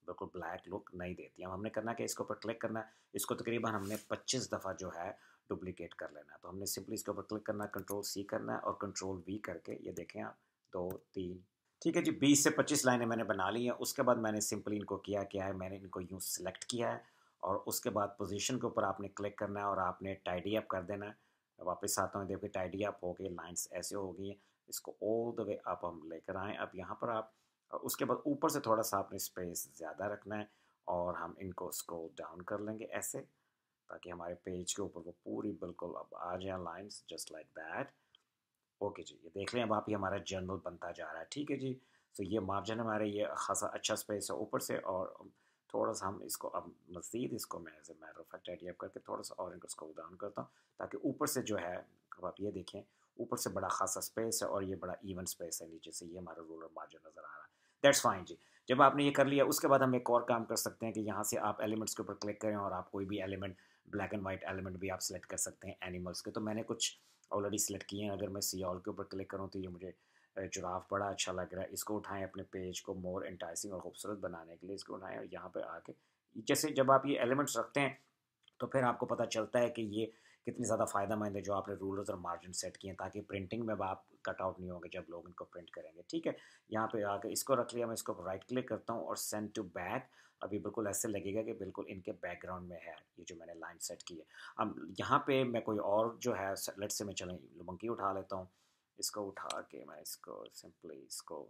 बिल्कुल ब्लैक लुक नहीं देती है हमने करना कि इसके ऊपर क्लिक करना है इसको तकरीबन हमने 25 दफ़ा जो है डुप्लिकेट कर लेना है तो हमने सिंपली इसके ऊपर क्लिक करना कंट्रोल सी करना है और कंट्रोल वी करके ये देखें आप दो तीन ठीक है जी बीस से पच्चीस लाइनें मैंने बना ली हैं उसके बाद मैंने सिंपली इनको किया क्या है मैंने इनको यूँ सेलेक्ट किया है और उसके बाद पोजिशन के ऊपर आपने क्लिक करना है और आपने टाइडी अप कर देना है वापस आता हूँ देखिए टाइडी अप हो गई लाइन्स ऐसे हो गई हैं इसको ऑल द वे आप हम लेकर आएँ अब यहाँ पर आप उसके बाद ऊपर से थोड़ा सा आपने स्पेस ज़्यादा रखना है और हम इनको स्क्रोल डाउन कर लेंगे ऐसे ताकि हमारे पेज के ऊपर वो पूरी बिल्कुल अब आ जाए lines just like that okay जी ये देख लें अब आप ही हमारा जर्नल बनता जा रहा है ठीक है जी तो ये मार्जिन हमारे ये खासा अच्छा स्पेस है ऊपर से और थोड़ा सा हम इसको अब मज़ीद इसको मैं as a matter of fact एडियप करके थोड़ा सा और इनको स्क्रोल डाउन करता हूँ ताकि ऊपर से जो है अब आप ये देखें ऊपर से बड़ा खासा स्पेस है और ये बड़ा इवन स्पेस है नीचे से ये हमारा रोलर मार्जिन नज़र आ रहा है दैट्स फाइन जी जब आपने ये कर लिया उसके बाद हम एक और काम कर सकते हैं कि यहाँ से आप एलिमेंट्स के ऊपर क्लिक करें और आप कोई भी element black and white element भी आप सिलेक्ट कर सकते हैं एनिमल्स के तो मैंने कुछ ऑलरेडी सिलेक्ट किए हैं अगर मैं सियाल के ऊपर क्लिक करूँ तो ये मुझे जुराफ बड़ा अच्छा लग रहा है इसको उठाएं अपने पेज को मोर इंटाइसिंग और खूबसूरत बनाने के लिए इसको उठाएं और यहाँ पर आके जैसे जब आप ये एलिमेंट्स रखते हैं तो फिर आपको पता चलता है कि ये कितने ज़्यादा फ़ायदा मंद है जो आपने रूलर्स और मार्जिन सेट किए हैं ताकि प्रिंटिंग में आप कटआउट नहीं होंगे जब लोग इनको प्रिंट करेंगे ठीक है यहाँ पे आकर इसको रख लिया मैं इसको राइट क्लिक करता हूँ और सेंड टू बैक अभी बिल्कुल ऐसे लगेगा कि बिल्कुल इनके बैकग्राउंड में है ये जो मैंने लाइन सेट की है अब यहाँ पर मैं कोई और जो है लट से मैं चलें मंकी उठा लेता हूँ इसको उठा के मैं इसको सिंपली इसको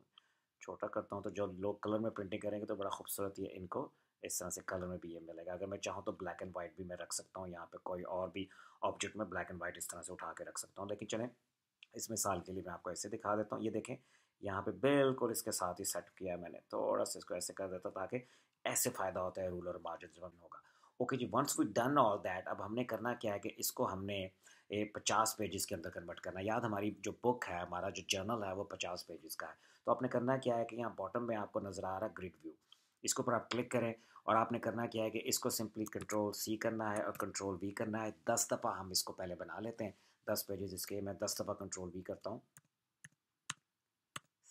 छोटा करता हूँ तो जो लोग कलर में प्रिंटिंग करेंगे तो बड़ा खूबसूरत ये इनको इस तरह से कलर में भी ये मिलेगा अगर मैं चाहूँ तो ब्लैक एंड वाइट भी मैं रख सकता हूँ यहाँ पे कोई और भी ऑब्जेक्ट में ब्लैक एंड वाइट इस तरह से उठा के रख सकता हूँ लेकिन चलें इस मिसाल के लिए मैं आपको ऐसे दिखा देता हूँ ये देखें यहाँ पे बिल्कुल इसके साथ ही सेट किया मैंने थोड़ा सा इसको ऐसे कर देता ताकि ऐसे फ़ायदा होता है रूलर मार्जिन में होगा ओके जी once we done all that अब हमने करना क्या है कि इसको हमने ए, पचास पेजेस के अंदर कन्वर्ट करना है याद हमारी जो बुक है हमारा जो जर्नल है वो पचास पेजेस का है तो आपने करना क्या है कि यहाँ बॉटम में आपको नज़र आ रहा है ग्रिड व्यू इसके ऊपर आप क्लिक करें और आपने करना क्या है कि इसको सिंपली कंट्रोल सी करना है और कंट्रोल वी करना है दस दफ़ा हम इसको पहले बना लेते हैं दस पेजेस इसके मैं दस दफ़ा कंट्रोल वी करता हूँ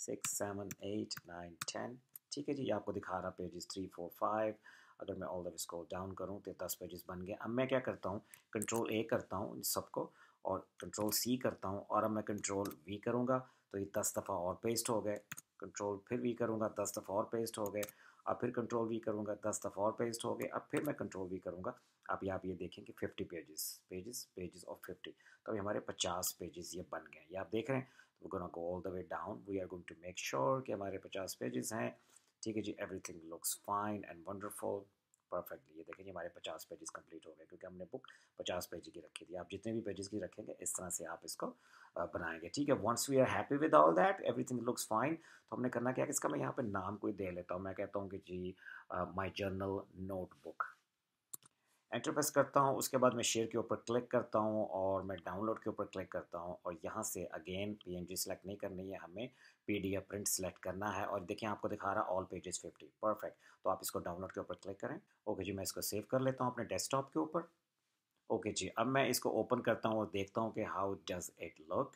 six seven eight nine ten ठीक है जी आपको दिखा रहा पेजेस थ्री फोर फाइव अगर मैं ऑल इसको डाउन करूँ तो दस पेजेस बन गए अब मैं क्या करता हूँ कंट्रोल ए करता हूँ सबको और कंट्रोल सी करता हूँ और अब मैं कंट्रोल वी करूँगा तो ये दस दफ़ा और पेस्ट हो गए कंट्रोल फिर वी करूँगा दस दफ़ा और पेस्ट हो गए अब फिर कंट्रोल वी करूँगा दस दफ़ा और पेस्ट हो गए अब फिर मैं कंट्रोल वी करूँगा अब यहाँ आप ये देखें कि fifty pages pages pages of fifty तो अभी हमारे पचास पेजेस ये बन गए ये आप देख रहे हैं gonna go all the way down we are going to make sure कि हमारे पचास पेजेस हैं ठीक है जी everything looks fine and wonderful perfectly ये देखेंगे हमारे पचास पेजेस कंप्लीट हो गए क्योंकि हमने बुक पचास पेज की रखी थी आप जितने भी पेजेस की रखेंगे इस तरह से आप इसको बनाएंगे ठीक है once we are happy with all that everything looks fine तो हमने करना क्या कि इसका मैं यहाँ पे नाम कोई दे लेता हूँ मैं कहता हूँ कि जी my journal notebook enter press करता हूँ उसके बाद मैं शेयर के ऊपर क्लिक करता हूँ और मैं डाउनलोड के ऊपर क्लिक करता हूँ और यहाँ से again P N G select नहीं करनी है हमें P D F print select करना है और देखिए आपको दिखा रहा है ऑल पेजेस फिफ्टी परफेक्ट तो आप इसको डाउनलोड के ऊपर क्लिक करें ओके जी मैं इसको सेव कर लेता हूँ अपने डेस्कटॉप के ऊपर ओके जी अब मैं इसको ओपन करता हूँ और देखता हूँ कि हाउ डज इट लुक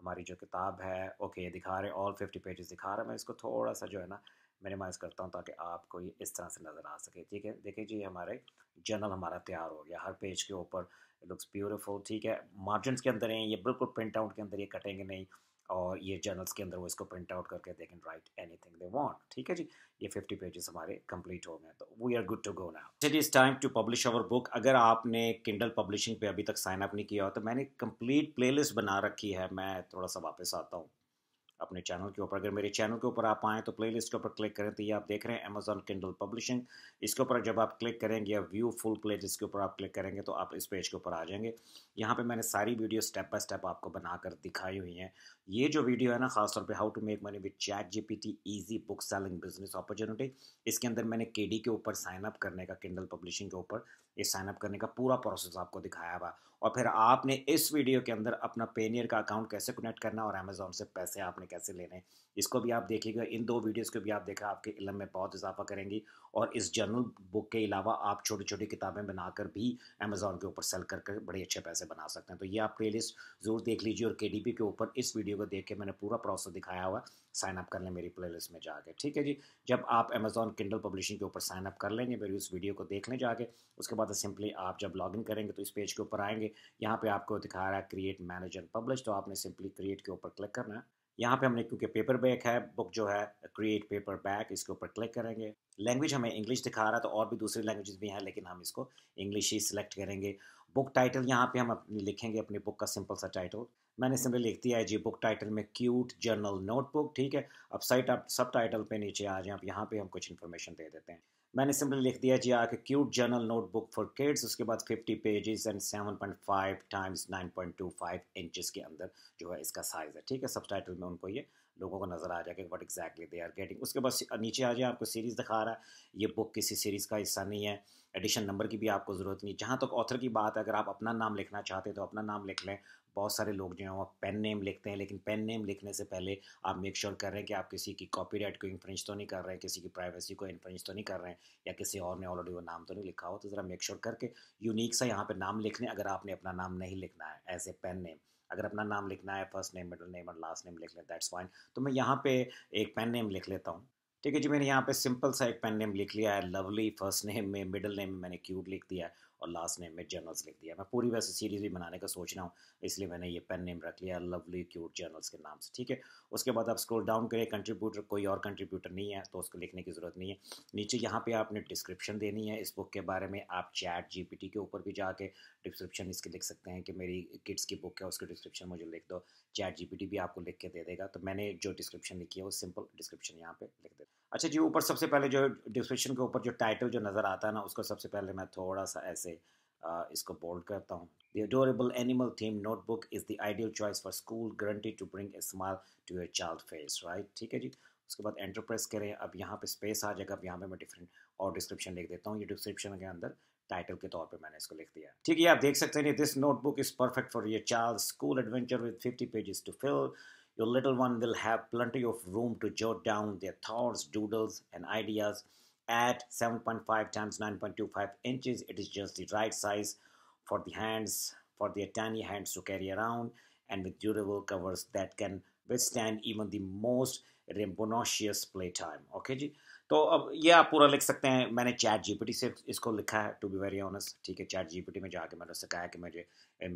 हमारी जो किताब है ओके ये दिखा रहे ऑल फिफ्टी पेजेस दिखा रहा है मैं इसको थोड़ा सा जो है ना मिनिमाइज़ करता हूँ ताकि आपको ये इस तरह से नज़र आ सके ठीक है देखिए जी हमारे जर्नल हमारा तैयार हो गया हर पेज के ऊपर लुक्स ब्यूटीफुल ठीक है मार्जिन के अंदर हैं ये बिल्कुल प्रिंट आउट के अंदर ये कटेंगे नहीं और ये जर्नल्स के अंदर वो इसको प्रिंट आउट करके they can write anything they want ठीक है जी ये फिफ्टी पेजेस हमारे कंप्लीट हो गए तो we are good to go now it is time to publish our book अगर आपने किंडल पब्लिशिंग पे अभी तक साइन अप नहीं किया हो तो मैंने कंप्लीट प्लेलिस्ट बना रखी है मैं थोड़ा सा वापस आता हूँ अपने चैनल के ऊपर अगर मेरे चैनल के ऊपर आप आएँ तो प्ले लिस्ट के ऊपर क्लिक करें तो ये आप देख रहे हैं अमेजोन किंडल पब्लिशिंग इसके ऊपर जब आप क्लिक करेंगे या व्यू फुल प्ले जिसके के ऊपर आप क्लिक करेंगे तो आप इस पेज के ऊपर आ जाएंगे यहाँ पर मैंने सारी वीडियो स्टेप बाय स्टेप आपको बनाकर दिखाई हुई हैं ये जो वीडियो है ना खासतौर पर how to make money with chat G P T easy book selling business opportunity इसके अंदर मैंने के डी के ऊपर साइन अप करने का किंडल पब्लिशिंग के ऊपर ये साइनअप करने का पूरा प्रोसेस आपको दिखाया हुआ और फिर आपने इस वीडियो के अंदर अपना पेनियर का अकाउंट कैसे कनेक्ट करना और अमेजोन से पैसे आपने कैसे लेने इसको भी आप देखिएगा इन दो वीडियोज़ को भी आप देखा आपके इलम में बहुत इजाफा करेंगी और इस जर्नल बुक के अलावा आप छोटी छोटी किताबें बनाकर भी अमेज़ॉन के ऊपर सेल करके कर बड़े अच्छे पैसे बना सकते हैं तो ये आप प्ले लिस्ट ज़रूर देख लीजिए और के के ऊपर इस वीडियो को देख के मैंने पूरा प्रोसेस दिखाया हुआ साइन अप कर लें मेरी प्ले लिस्ट में जाके ठीक है जी जब आप अमेज़ॉन किंडल पब्लिशिंग के ऊपर साइन अप कर लेंगे मेरी उस वीडियो को देख लें जाके उसके बाद सिंपली आप जब लॉग करेंगे तो इस पेज के ऊपर आएंगे यहाँ पे आपको दिखा रहा है क्रिएट मैनेज एंड पब्लिश तो आपने सिंपली क्रिएट के ऊपर क्लिक करना है यहाँ पे हमने क्योंकि पेपर बैक है बुक जो है क्रिएट पेपर बैक इसके ऊपर क्लिक करेंगे लैंग्वेज हमें इंग्लिश दिखा रहा है तो और भी दूसरी लैंग्वेज भी हैं लेकिन हम इसको इंग्लिश ही सिलेक्ट करेंगे बुक टाइटल यहाँ पे हम अपनी लिखेंगे अपनी बुक का सिंपल सा टाइटल मैंने सिंपल लिख दिया है जी बुक टाइटल में क्यूट जर्नल नोटबुक ठीक है अब साइट आप सब टाइटल पर नीचे आ जाए आप यहाँ पर हम कुछ इन्फॉर्मेशन दे देते हैं मैंने सिंपली लिख दिया जी आके cute journal notebook for kids उसके बाद 50 पेजेस एंड 7.5 टाइम्स 9.25 इंचेस के अंदर जो है इसका साइज़ है ठीक है सब टाइटल में उनको ये लोगों को नज़र आ जाएगा what exactly they are getting उसके बाद नीचे आ जाए आपको सीरीज़ दिखा रहा है ये बुक किसी सीरीज़ का हिस्सा नहीं है एडिशन नंबर की भी आपको ज़रूरत नहीं जहाँ तक तो ऑथर की बात है अगर आप अपना नाम लिखना चाहते हैं तो अपना नाम लिख लें बहुत सारे लोग जो हैं वो पेन नेम लिखते हैं लेकिन पेन नेम लिखने से पहले आप मेक श्योर sure कर रहे हैं कि आप किसी की कॉपीराइट को इन्फ्रेंस तो नहीं कर रहे हैं किसी की प्राइवेसी को इन्फ्रेंस तो नहीं कर रहे हैं या किसी और ने ऑलरेडी वो नाम तो नहीं लिखा हो तो ज़रा मेक श्योर करके यूनिक सा यहाँ पर नाम लिख लें अगर आपने अपना नाम नहीं लिखना है एज ए पेन नेम अगर अपना नाम लिखना है फर्स्ट नेम मिडल नेम और लास्ट नेम लिख लें दैट्स फाइन तो मैं यहाँ पर एक पेन नेम लिख लेता हूँ ठीक है जी मैंने यहाँ पे सिंपल सा एक पेन नेम लिख लिया है लवली फर्स्ट नेम में मिडिल नेम में मैंने क्यूट लिख दिया है और लास्ट नेम में जर्नल्स लिख दिया मैं पूरी वैसे सीरीज़ भी बनाने का सोच रहा हूँ इसलिए मैंने ये पेन नेम रख लिया लवली क्यूट जर्नल्स के नाम से ठीक है उसके बाद आप स्क्रोल डाउन करें कंट्रीब्यूटर कोई और कंट्रीब्यूटर नहीं है तो उसको लिखने की ज़रूरत नहीं है नीचे यहाँ पर आपने डिस्क्रिप्शन देनी है इस बुक के बारे में आप चैट जी के ऊपर भी जाके डिस्क्रिप्शन इसके लिख सकते हैं कि मेरी किड्स की बुक है उसकी डिस्क्रिप्शन मुझे लिख दो चैट जी भी आपको लिख के दे देगा तो मैंने जो डिस्क्रिप्शन लिखी है वो सिंपल डिस्क्रिप्शन यहाँ पे लिख दे अच्छा जी ऊपर सबसे पहले जो डिस्क्रिप्शन के ऊपर जो टाइटल जो नज़र आता है ना उसको सबसे पहले मैं थोड़ा सा ऐसे इसको बोल्ड करता हूँ The adorable animal themed notebook is the ideal choice for school, guaranteed to bring a smile to your child face, right? ठीक है जी उसके बाद एंटर प्रेस करें अब यहाँ पे स्पेस आ जाएगा अब यहाँ पे मैं डिफरेंट और डिस्क्रिप्शन लिख देता हूँ ये डिस्क्रिप्शन के अंदर टाइटल के तौर पे मैंने इसको लिख दिया ठीक है आप देख सकते हैं this notebook is perfect for your child school adventure with 50 pages to fill your little one will have plenty of room to jot down their thoughts doodles and ideas at 7.5 times 9.25 inches it is just the right size for the hands for the tiny hands to carry around and with durable covers that can withstand even the most rambunctious playtime okay ji तो अब ये आप पूरा लिख सकते हैं मैंने chat GPT से इसको लिखा है टू बी वेरी ऑनेस्ट ठीक है चैट जीपीटी में जाके मैंने उससे कहा है कि मुझे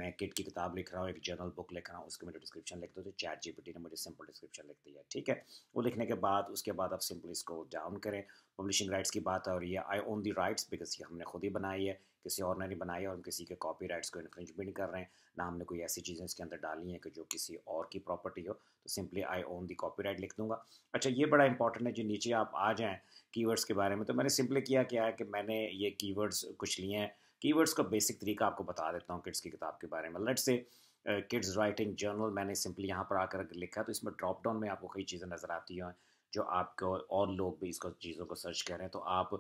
मैं किट की किताब लिख रहा हूँ एक जनरल बुक लिख रहा हूँ उसके मुझे डिस्क्रिप्शन लिख दो तो चैट जीपीटी ने मुझे सिंपल डिस्क्रिप्शन लिख दिया ठीक है वो लिखने के बाद उसके बाद आप सिंपली इसको डाउन करें पब्लिशिंग राइट्स की बात हो रही है I own the rights because ये हमने खुद ही बनाई है किसी और ने नहीं बनाई है और हम किसी के कॉपी राइट्स को इन्फ्रेंच भी नहीं कर रहे हैं ना हमने कोई ऐसी चीज़ें इसके अंदर डाली हैं कि जो किसी और की प्रॉपर्टी हो तो simply I own the copyright लिख दूंगा अच्छा ये बड़ा इंपॉर्टेंट है जो नीचे आप आ जाएँ कीवर्ड्स के बारे में तो मैंने सिंपली किया क्या है कि मैंने ये कीवर्ड्स कुछ लिए हैं कीवर्ड्स का बेसिक तरीका आपको बता देता हूँ किड्स की किताब के बारे में let's say kids writing journal मैंने सिंपली यहाँ पर आकर लिखा तो इसमें ड्रॉप डाउन में आपको कई चीज़ें नज़र आती हैं जो आपको और लोग भी इसको चीज़ों को सर्च कर रहे हैं तो आप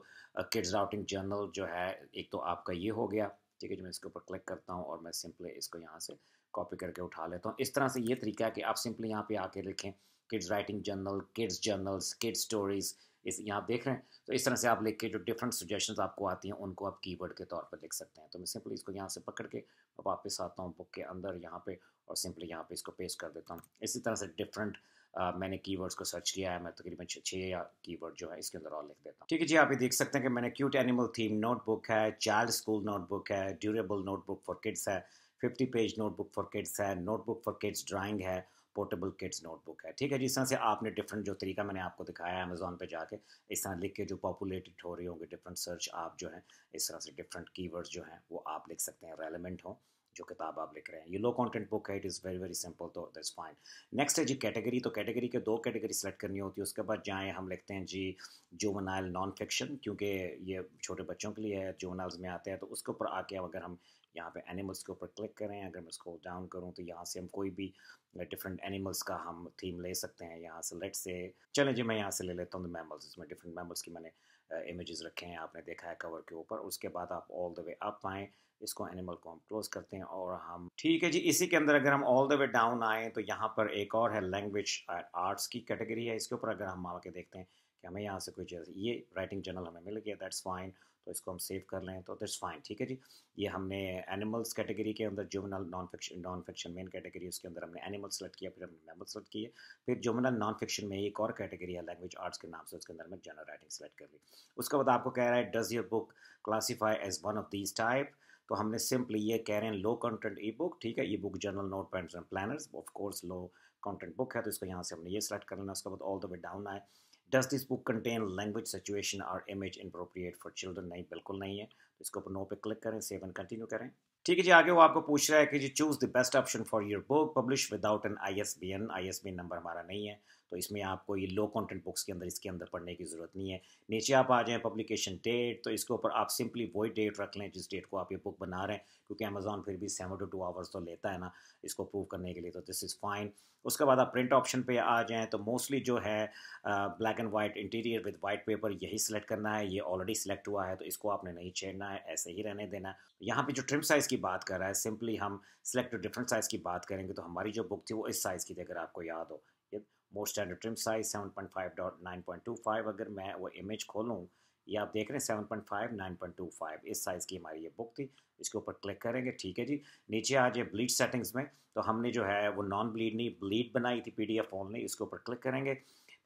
किड्स राउटिंग जर्नल जो है एक तो आपका ये हो गया ठीक है जो मैं इसके ऊपर क्लिक करता हूँ और मैं सिंपली इसको यहाँ से कॉपी करके उठा लेता हूँ इस तरह से ये तरीका है कि आप सिंपली यहाँ पे आके लिखें kids writing journal kids journals kids stories इस यहाँ आप देख रहे हैं तो इस तरह से आप लिख के जो डिफरेंट सजेशन आपको आती हैं उनको आप कीवर्ड के तौर पर लिख सकते हैं तो मैं सिंपली इसको यहाँ से पकड़ के वापस आता हूँ बुक के अंदर यहाँ पे और सिंपली यहाँ पे इसको पेश कर देता हूँ इसी तरह से डिफरेंट मैंने कीवर्ड्स को सर्च किया है मैं तकरीबन तो छः या कीवर्ड जो है इसके अंदर और लिख देता हूँ ठीक है जी आप ये देख सकते हैं कि मैंने क्यूट एनिमल थीम नोटबुक है चाइल्ड स्कूल नोटबुक है ड्यूरेबल नोटबुक फॉर किड्स है fifty page notebook for kids है नोटबुक फॉर किड्स ड्राइंग है पोर्टेबल किड्स नोटबुक है ठीक है जिस तरह से आपने डिफरेंट जो तरीका मैंने आपको दिखाया है अमेजोन पे जाके इस तरह लिख के जो पॉपुलेटेड हो रही होंगे डिफरेंट सर्च आप जो है इस तरह से डिफरेंट कीवर्ड्स जो हैं वो आप लिख सकते हैं रेलिवेंट हों जो किताब आप लिख रहे हैं ये लो कंटेंट बुक है it is very very simple तो दैट्स फाइन नेक्स्ट है जी कैटेगरी तो कैटेगरी के दो कैटेगरी सेलेक्ट करनी होती है उसके बाद जाएँ हम लिखते हैं जी जोवनाइल नॉन फिक्शन क्योंकि ये छोटे बच्चों के लिए है जोवनाइल्स में आते हैं तो उसके ऊपर आके अब अगर हम यहाँ पे एनिमल्स के ऊपर क्लिक करें अगर मैं इसको डाउन करूँ तो यहाँ से हम कोई भी डिफरेंट एनिमल्स का हम थीम ले सकते हैं यहाँ से लेट से चलें जी मैं यहाँ से ले लेता हूँ मैमल्स इसमें डिफरेंट मैमल्स की मैंने इमेजेस रखे हैं आपने देखा है कवर के ऊपर उसके बाद आप ऑल द वे अप आएँ इसको एनिमल को हम क्लोज करते हैं और हम ठीक है जी इसी के अंदर अगर हम ऑल द वे डाउन आए तो यहाँ पर एक और है लैंग्वेज आर्ट्स uh, की कैटेगरी है इसके ऊपर अगर हम के देखते हैं कि हमें यहाँ से कोई ये राइटिंग जर्नल हमें मिल गया दैट्स फाइन तो इसको हम सेव कर लें तो दैट्स फाइन ठीक है जी ये हमने एनिमल्स कैटेगरी के अंदर जुमनल non fiction non fiction main category उसके अंदर हमने एनिमल सेलेक्ट किया फिर हमने मेमल सेलेक्ट किए फिर जुमनल नॉन फिक्शन में एक और कैटेगरी है लैंग्वेज आर्ट्स के नाम से उसके अंदर हमने जनरल राइटिंग सेलेक्ट कर ली उसके बाद आपको कह रहा है does your book classify as one of these type तो हमने सिंपली ये कह रहे हैं लो कंटेंट ई बुक ठीक है ebook journal notepads and planners of course low content book है तो इसको यहाँ से हमने ये सिलेक्ट कर लेना उसके बाद ऑल द वे डाउन आए does this book contain language situation और इमेज इनप्रोप्रिएट फॉर चिल्ड्रन नहीं बिल्कुल नहीं है तो इसके ऊपर नो पे क्लिक करें सेव एंड कंटिन्यू करें ठीक है जी आगे वो आपको पूछ रहा है कि जी choose the best option for your book publish without an I S B N I S B number हमारा नहीं है तो इसमें आपको ये लो कंटेंट बुक्स के अंदर इसके अंदर पढ़ने की ज़रूरत नहीं है नीचे आप आ जाएं पब्लिकेशन डेट तो इसके ऊपर आप सिंपली वही डेट रख लें जिस डेट को आप ये बुक बना रहे हैं क्योंकि अमेजोन फिर भी सेवन टू टू आवर्स तो लेता है ना इसको प्रूव करने के लिए तो दिस इज़ फाइन उसके बाद आप प्रिंट ऑप्शन पर आ जाएँ तो मोस्टली जो है black and white interior with white paper यही सिलेक्ट करना है ये ऑलरेडी सिलेक्ट हुआ है तो इसको आपने नहीं छेड़ना है ऐसे ही रहने देना यहाँ पर जो ट्रिम साइज़ की बात कर रहा है सिंपली हम सिलेक्ट डिफरेंट साइज़ की बात करेंगे तो हमारी जो बुक थी वो इस साइज़ की थी अगर आपको याद हो more standard trim size seven point five dot nine point two five अगर मैं वो इमेज खोलूँ ये आप देख रहे हैं seven point point five nine two five इस साइज़ की हमारी ये बुक थी इसके ऊपर क्लिक करेंगे ठीक है जी नीचे आ जाए ब्लीड सेटिंग्स में तो हमने जो है वो नॉन ब्लीड नहीं ब्लीड बनाई थी पी डी एफ ऑन ने इसके ऊपर क्लिक करेंगे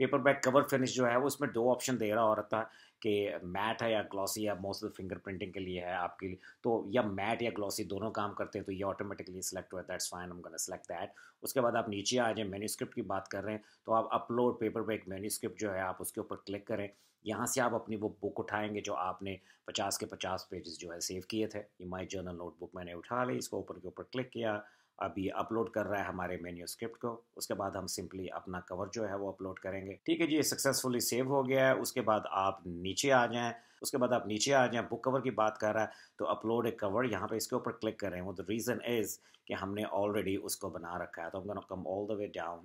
पेपर बैग कवर फिनिश जो है वो इसमें दो ऑप्शन दे रहा हो रहा था कि मैट है या ग्लॉसी या मोस्ट ऑफ फिंगर प्रिंटिंग के लिए है आपके लिए तो या मैट या ग्लॉसी दोनों काम करते हैं तो ये ऑटोमेटिकली सिलेक्ट हुआ दैट्स फाइन हम सेलेक्ट दैट उसके बाद आप नीचे आ जाए मेन्यूस्क्रिप्ट की बात कर रहे हैं तो आप अपलोड पेपर बैक मेन्यूस्क्रिप्ट जो है आप उसके ऊपर क्लिक करें यहाँ से आप अपनी वो बुक उठाएंगे जो आपने पचास के पचास पेजेस जो है सेव किए थे ये माई जर्नल नोटबुक मैंने उठा ली इसको ऊपर के ऊपर क्लिक किया अभी अपलोड कर रहा है हमारे मेन्यू स्क्रिप्ट को उसके बाद हम सिंपली अपना कवर जो है वो अपलोड करेंगे ठीक है जी सक्सेसफुली सेव हो गया है उसके बाद आप नीचे आ जाए उसके बाद आप नीचे आ जाए बुक कवर की बात कर रहा है तो अपलोड ए कवर यहाँ पे इसके ऊपर क्लिक कर रहे हैं वो द रीज़न इज़ कि हमने ऑलरेडी उसको बना रखा है तो हम come all the way down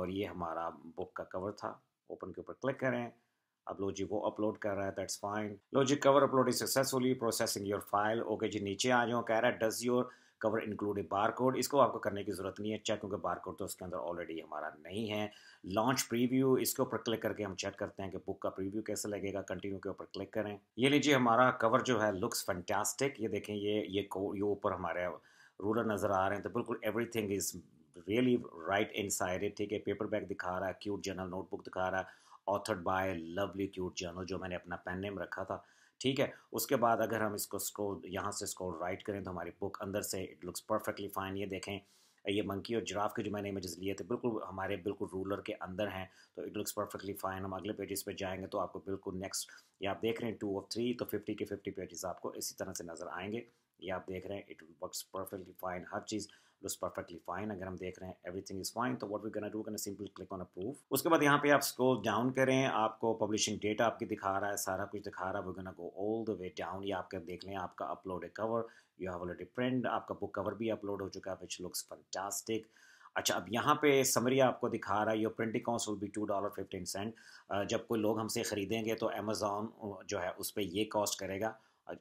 और ये हमारा बुक का कवर था ओपन के ऊपर क्लिक करें अब लो जी वो अपलोड कर रहा है दैट्स फाइन लो जी cover upload is successfully processing your file okay जी नीचे आ जाओ कह रहा है does your cover include a bar code इसको आपको करने की ज़रूरत नहीं है चेक अच्छा, क्योंकि बार कोड तो उसके अंदर ऑलरेडी हमारा नहीं है लॉन्च प्रीव्यू इसके ऊपर क्लिक करके हम चेक करते हैं कि बुक का प्रीव्यू कैसे लगेगा कंटिन्यू के ऊपर क्लिक करें ये लीजिए हमारा कवर जो है लुक्स फैंटास्टिक ये देखें ये ये ये ऊपर हमारे रूलर नज़र आ रहे हैं तो बिल्कुल every is really right inside it ठीक है पेपर बैग दिखा रहा है क्यूट जर्नल नोटबुक दिखा रहा है authored by lovely cute journal जो मैंने अपना पेन नेम रखा था ठीक है उसके बाद अगर हम इसको स्क्रोल यहाँ से स्क्रोल राइट करें तो हमारी बुक अंदर से इट लुक्स परफेक्टली फाइन ये देखें ये मंकी और जिराफ के जो मैंने इमेजेस लिए थे बिल्कुल हमारे बिल्कुल रूलर के अंदर हैं तो इट लुक्स परफेक्टली फाइन हम अगले पेजेस पे जाएंगे तो आपको बिल्कुल नेक्स्ट ये आप देख रहे हैं टू ऑफ थ्री तो फिफ्टी के फिफ्टी पेजेस आपको इसी तरह से नज़र आएंगे ये आप देख रहे हैं इट वर्क्स परफेक्टली फाइन हर चीज़ लुक्स परफेक्टली फाइन अगर हम देख रहे हैं एवरीथिंग इज फाइन तो what we gonna do simple click on approve उसके बाद यहाँ पे आप स्क्रॉल डाउन करें आपको पब्लिशिंग डेटा आपकी दिखा रहा है सारा कुछ दिखा रहा है वो gonna go all the way down ये आपके देख लें आपका upload cover you have already print आपका बुक कवर भी अपलोड हो चुका है विच लुक्स फंटास्टिक अच्छा अब यहाँ पे समरी आपको दिखा रहा है your printing cost will be two dollar fifteen cent जब कोई लोग हमसे ख़रीदेंगे तो अमेज़ोन जो है उस पर ये कॉस्ट करेगा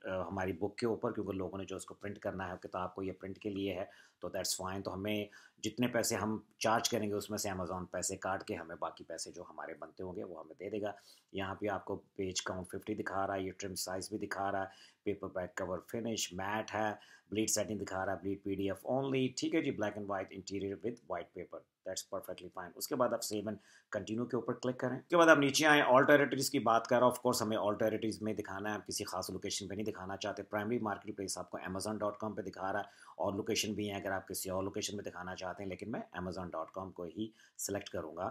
हमारी बुक के ऊपर क्योंकि लोगों ने जो उसको प्रिंट करना है किताब तो को ये प्रिंट के लिए है तो दैट्स फाइन तो हमें जितने पैसे हम चार्ज करेंगे उसमें से अमेज़ोन पैसे काट के हमें बाकी पैसे जो हमारे बनते होंगे वो हमें दे देगा यहाँ पे आपको पेज काउंट फिफ्टी दिखा रहा है ये ट्रिम साइज़ भी दिखा रहा है paperback cover finish matte है ब्लीड सेटिंग दिखा रहा है ब्लीड पी ओनली ठीक है जी black and white interior with white paper that's perfectly fine उसके बाद आप सेवन कंटिन्यू के ऊपर क्लिक करें उसके बाद आप नीचे आए ऑल टेरेटरीज की बात करें ऑफकोर्स हमें ऑल टेरेटरीज में दिखाना है आप किसी खास लोकेशन पर नहीं दिखाना चाहते प्राइमरी मार्केट प्लेस आपको अमेजन डॉट कॉम पर दिखा रहा है और लोकेशन भी है अगर आप किसी और लोकेशन में दिखाना चाहते हैं लेकिन मैं अमेजन डॉट कॉम को ही सिलेक्ट करूँगा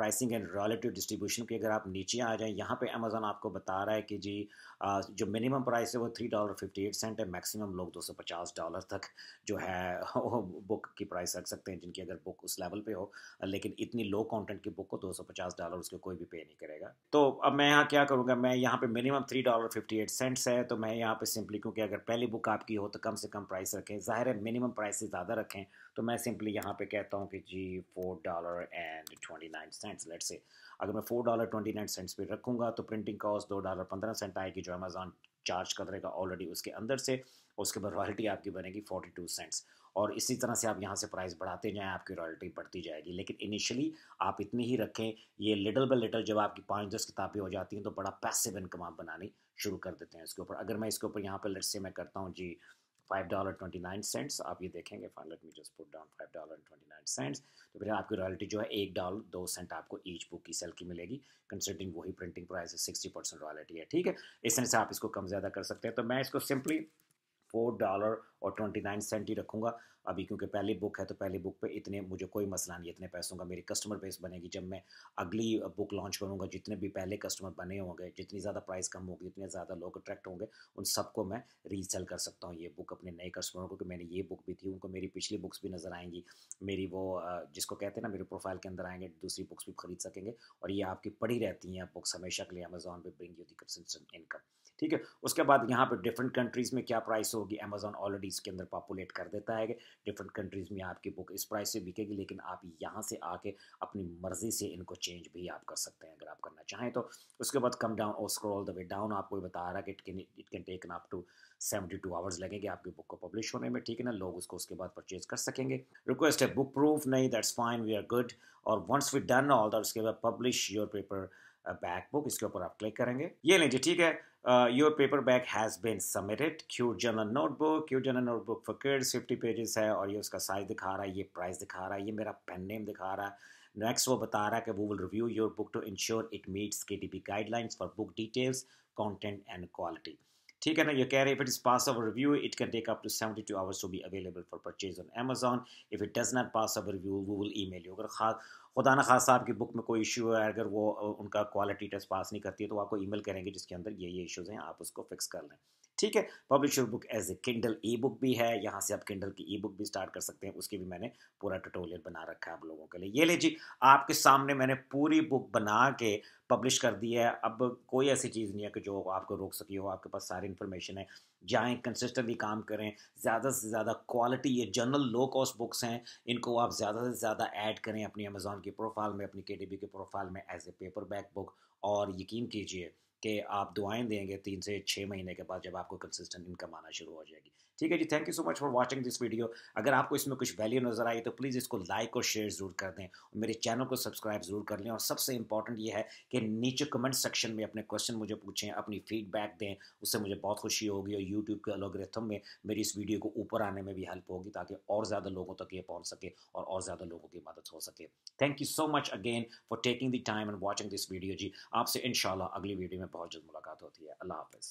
प्राइसिंग एंड रिलेटिव डिस्ट्रीब्यूशन की अगर आप नीचे आ जाएं यहाँ पे अमेजोन आपको बता रहा है कि जी जो मिनिमम प्राइस है वो three dollar fifty eight cent है मैक्सिमम लोग दो सौ पचास डॉलर तक जो है बुक की प्राइस रख सकते हैं जिनकी अगर बुक उस लेवल पे हो लेकिन इतनी लो कंटेंट की बुक को दो सौ पचास डॉलर उसके कोई भी पे नहीं करेगा तो अब मैं यहाँ क्या करूँगा मैं यहाँ पे minimum three dollar fifty eight cents है तो मैं यहाँ पे सिंपली क्योंकि अगर पहली बुक आपकी हो तो कम से कम प्राइस रखें ज़ाहिर है मिनिमम प्राइस से ज़्यादा रखें तो मैं सिंपली यहाँ पे कहता हूँ कि जी four dollar and twenty nine cents let's say अगर मैं four dollar twenty nine cents पर रखूँगा तो प्रिंटिंग कॉस्ट दो डॉलर पंद्रह सेंट आएगी जो अमेजान चार्ज कर रहेगा ऑलरेडी उसके अंदर से उसके बाद रॉयल्टी आपकी बनेगी फोर्टी टू सेंट्स और इसी तरह से आप यहाँ से प्राइस बढ़ाते जाएँ आपकी रॉयल्टी बढ़ती जाएगी लेकिन इनिशियली आप इतनी ही रखें ये लिटल बाई लिटल जब आपकी पाँच दस किताबें हो जाती हैं तो बड़ा पैसिव इनकम आप बनानी शुरू कर देते हैं इसके ऊपर अगर मैं इसके ऊपर यहाँ पर लेट से मैं करता हूँ जी five dollar twenty nine cents आप ये देखेंगे let me just put down five dollar twenty nine cents तो फिर आपकी रॉयल्टी जो है एक डॉलर दो सेंट आपको ईच बुक की सेल की मिलेगी कंसिडरिंग वही प्रिंटिंग प्राइस है सिक्सटी परसेंट रॉयल्टी है ठीक है इस तरह से आप इसको कम ज़्यादा कर सकते हैं तो मैं इसको सिंपली फोर डॉलर और ट्वेंटी नाइन सेंट ही रखूँगा अभी क्योंकि पहली बुक है तो पहली बुक पे इतने मुझे कोई मसला नहीं इतने पैसों का मेरी कस्टमर बेस बनेगी जब मैं अगली बुक लॉन्च करूँगा जितने भी पहले कस्टमर बने होंगे जितनी ज़्यादा प्राइस कम होगी जितने ज़्यादा लोग अट्रैक्ट होंगे उन सबको मैं रीसेल कर सकता हूँ ये बुक अपने नए कस्टमरों को कि मैंने ये बुक भी थी उनको मेरी पिछली बुक्स भी नज़र आएंगी मेरी वो जिसको कहते हैं ना मेरे प्रोफाइल के अंदर आएंगे दूसरी बुक्स भी खरीद सकेंगे और ये आपकी पड़ी रहती हैं बुक्स हमेशा के लिए अमेजोन पर bring you the consistent income ठीक है उसके बाद यहाँ पर डिफरेंट कंट्रीज़ में क्या प्राइस होगी अमेजोन ऑलरेडी कंट्रीज़ के अंदर पॉपुलेट कर देता है डिफरेंट कंट्रीज़ में आपकी बुक इस प्राइस से बिकेगी लेकिन आप यहाँ से आके अपनी मर्ज़ी से इनको चेंज भी आप कर सकते हैं अगर आप करना चाहें तो उसके बाद कम डाउन और स्क्रॉल द वे डाउन आपको बता रहा है कि it can take up to seventy two hours लगेंगे आपकी बुक को पब्लिश होने में ठीक है ना लोग उसको उसके बाद परचेज कर सकेंगे रिक्वेस्ट है बुक प्रूफ नहीं that's fine we are good और once we done all that उसके बाद publish your paperback book इसके ऊपर आप क्लिक करेंगे ये लीजिए ठीक है your paperback has been submitted cute journal notebook cute journal notebook for kids fifty pages है और ये उसका साइज दिखा रहा है ये प्राइस दिखा रहा है ये मेरा पेन नेम दिखा रहा है नेक्स्ट वो बता रहा है कि वो will review your book to ensure it meets K T guidelines for book details content and quality ठीक है ना ये you care if it is pass our review it can take up seventy two hours to be available for purchase on Amazon if it does not pass our review वो ई mail you अगर खास खुदा ना खास साहब की book में कोई इशू है अगर वो उनका क्वालिटी टेस्ट पास नहीं करती है तो आपको ई मेल करेंगे जिसके अंदर ये ये इशूज़ हैं आप उसको फिक्स कर लें ठीक है publish book as a Kindle ebook भी है यहाँ से आप किंडल की ई बुक भी स्टार्ट कर सकते हैं उसकी भी मैंने पूरा ट्यूटोरियल बना रखा है आप लोगों के लिए ये ले जी आपके सामने मैंने पूरी बुक बना के पब्लिश कर दी है अब कोई ऐसी चीज़ नहीं है कि जो आपको रोक सकी हो आपके पास सारी इन्फॉर्मेशन है जाएँ कंसिस्टेंटली काम करें ज़्यादा से ज़्यादा क्वालिटी ये जनरल लो कॉस्ट बुक्स हैं इनको आप ज़्यादा से ज़्यादा ऐड करें अपनी अमेज़ोन की प्रोफाइल में अपनी के के प्रोफाइल में एज ए पेपर बुक और यकीन कीजिए कि आप दुआएं देंगे तीन से छः महीने के बाद जब आपको कंसिस्टेंट इनकम आना शुरू हो जाएगी ठीक है जी thank you so much for watching this video अगर आपको इसमें कुछ वैल्यू नजर आई तो प्लीज़ इसको लाइक और शेयर जरूर कर दें और मेरे चैनल को सब्सक्राइब जरूर कर लें और सबसे इंपॉर्टेंट ये है कि नीचे कमेंट सेक्शन में अपने क्वेश्चन मुझे पूछें अपनी फीडबैक दें उससे मुझे बहुत खुशी होगी और यूट्यूब के अलोग्रेथम में मेरी इस वीडियो को ऊपर आने में भी हेल्प होगी ताकि और ज़्यादा लोगों तक ये पहुँच सके और और ज़्यादा लोगों की मदद हो सके thank you so much again for taking the time and watching this video जी आपसे इन अगली वीडियो में बहुत जल्द मुलाकात होती है अल्लाह हाफिज़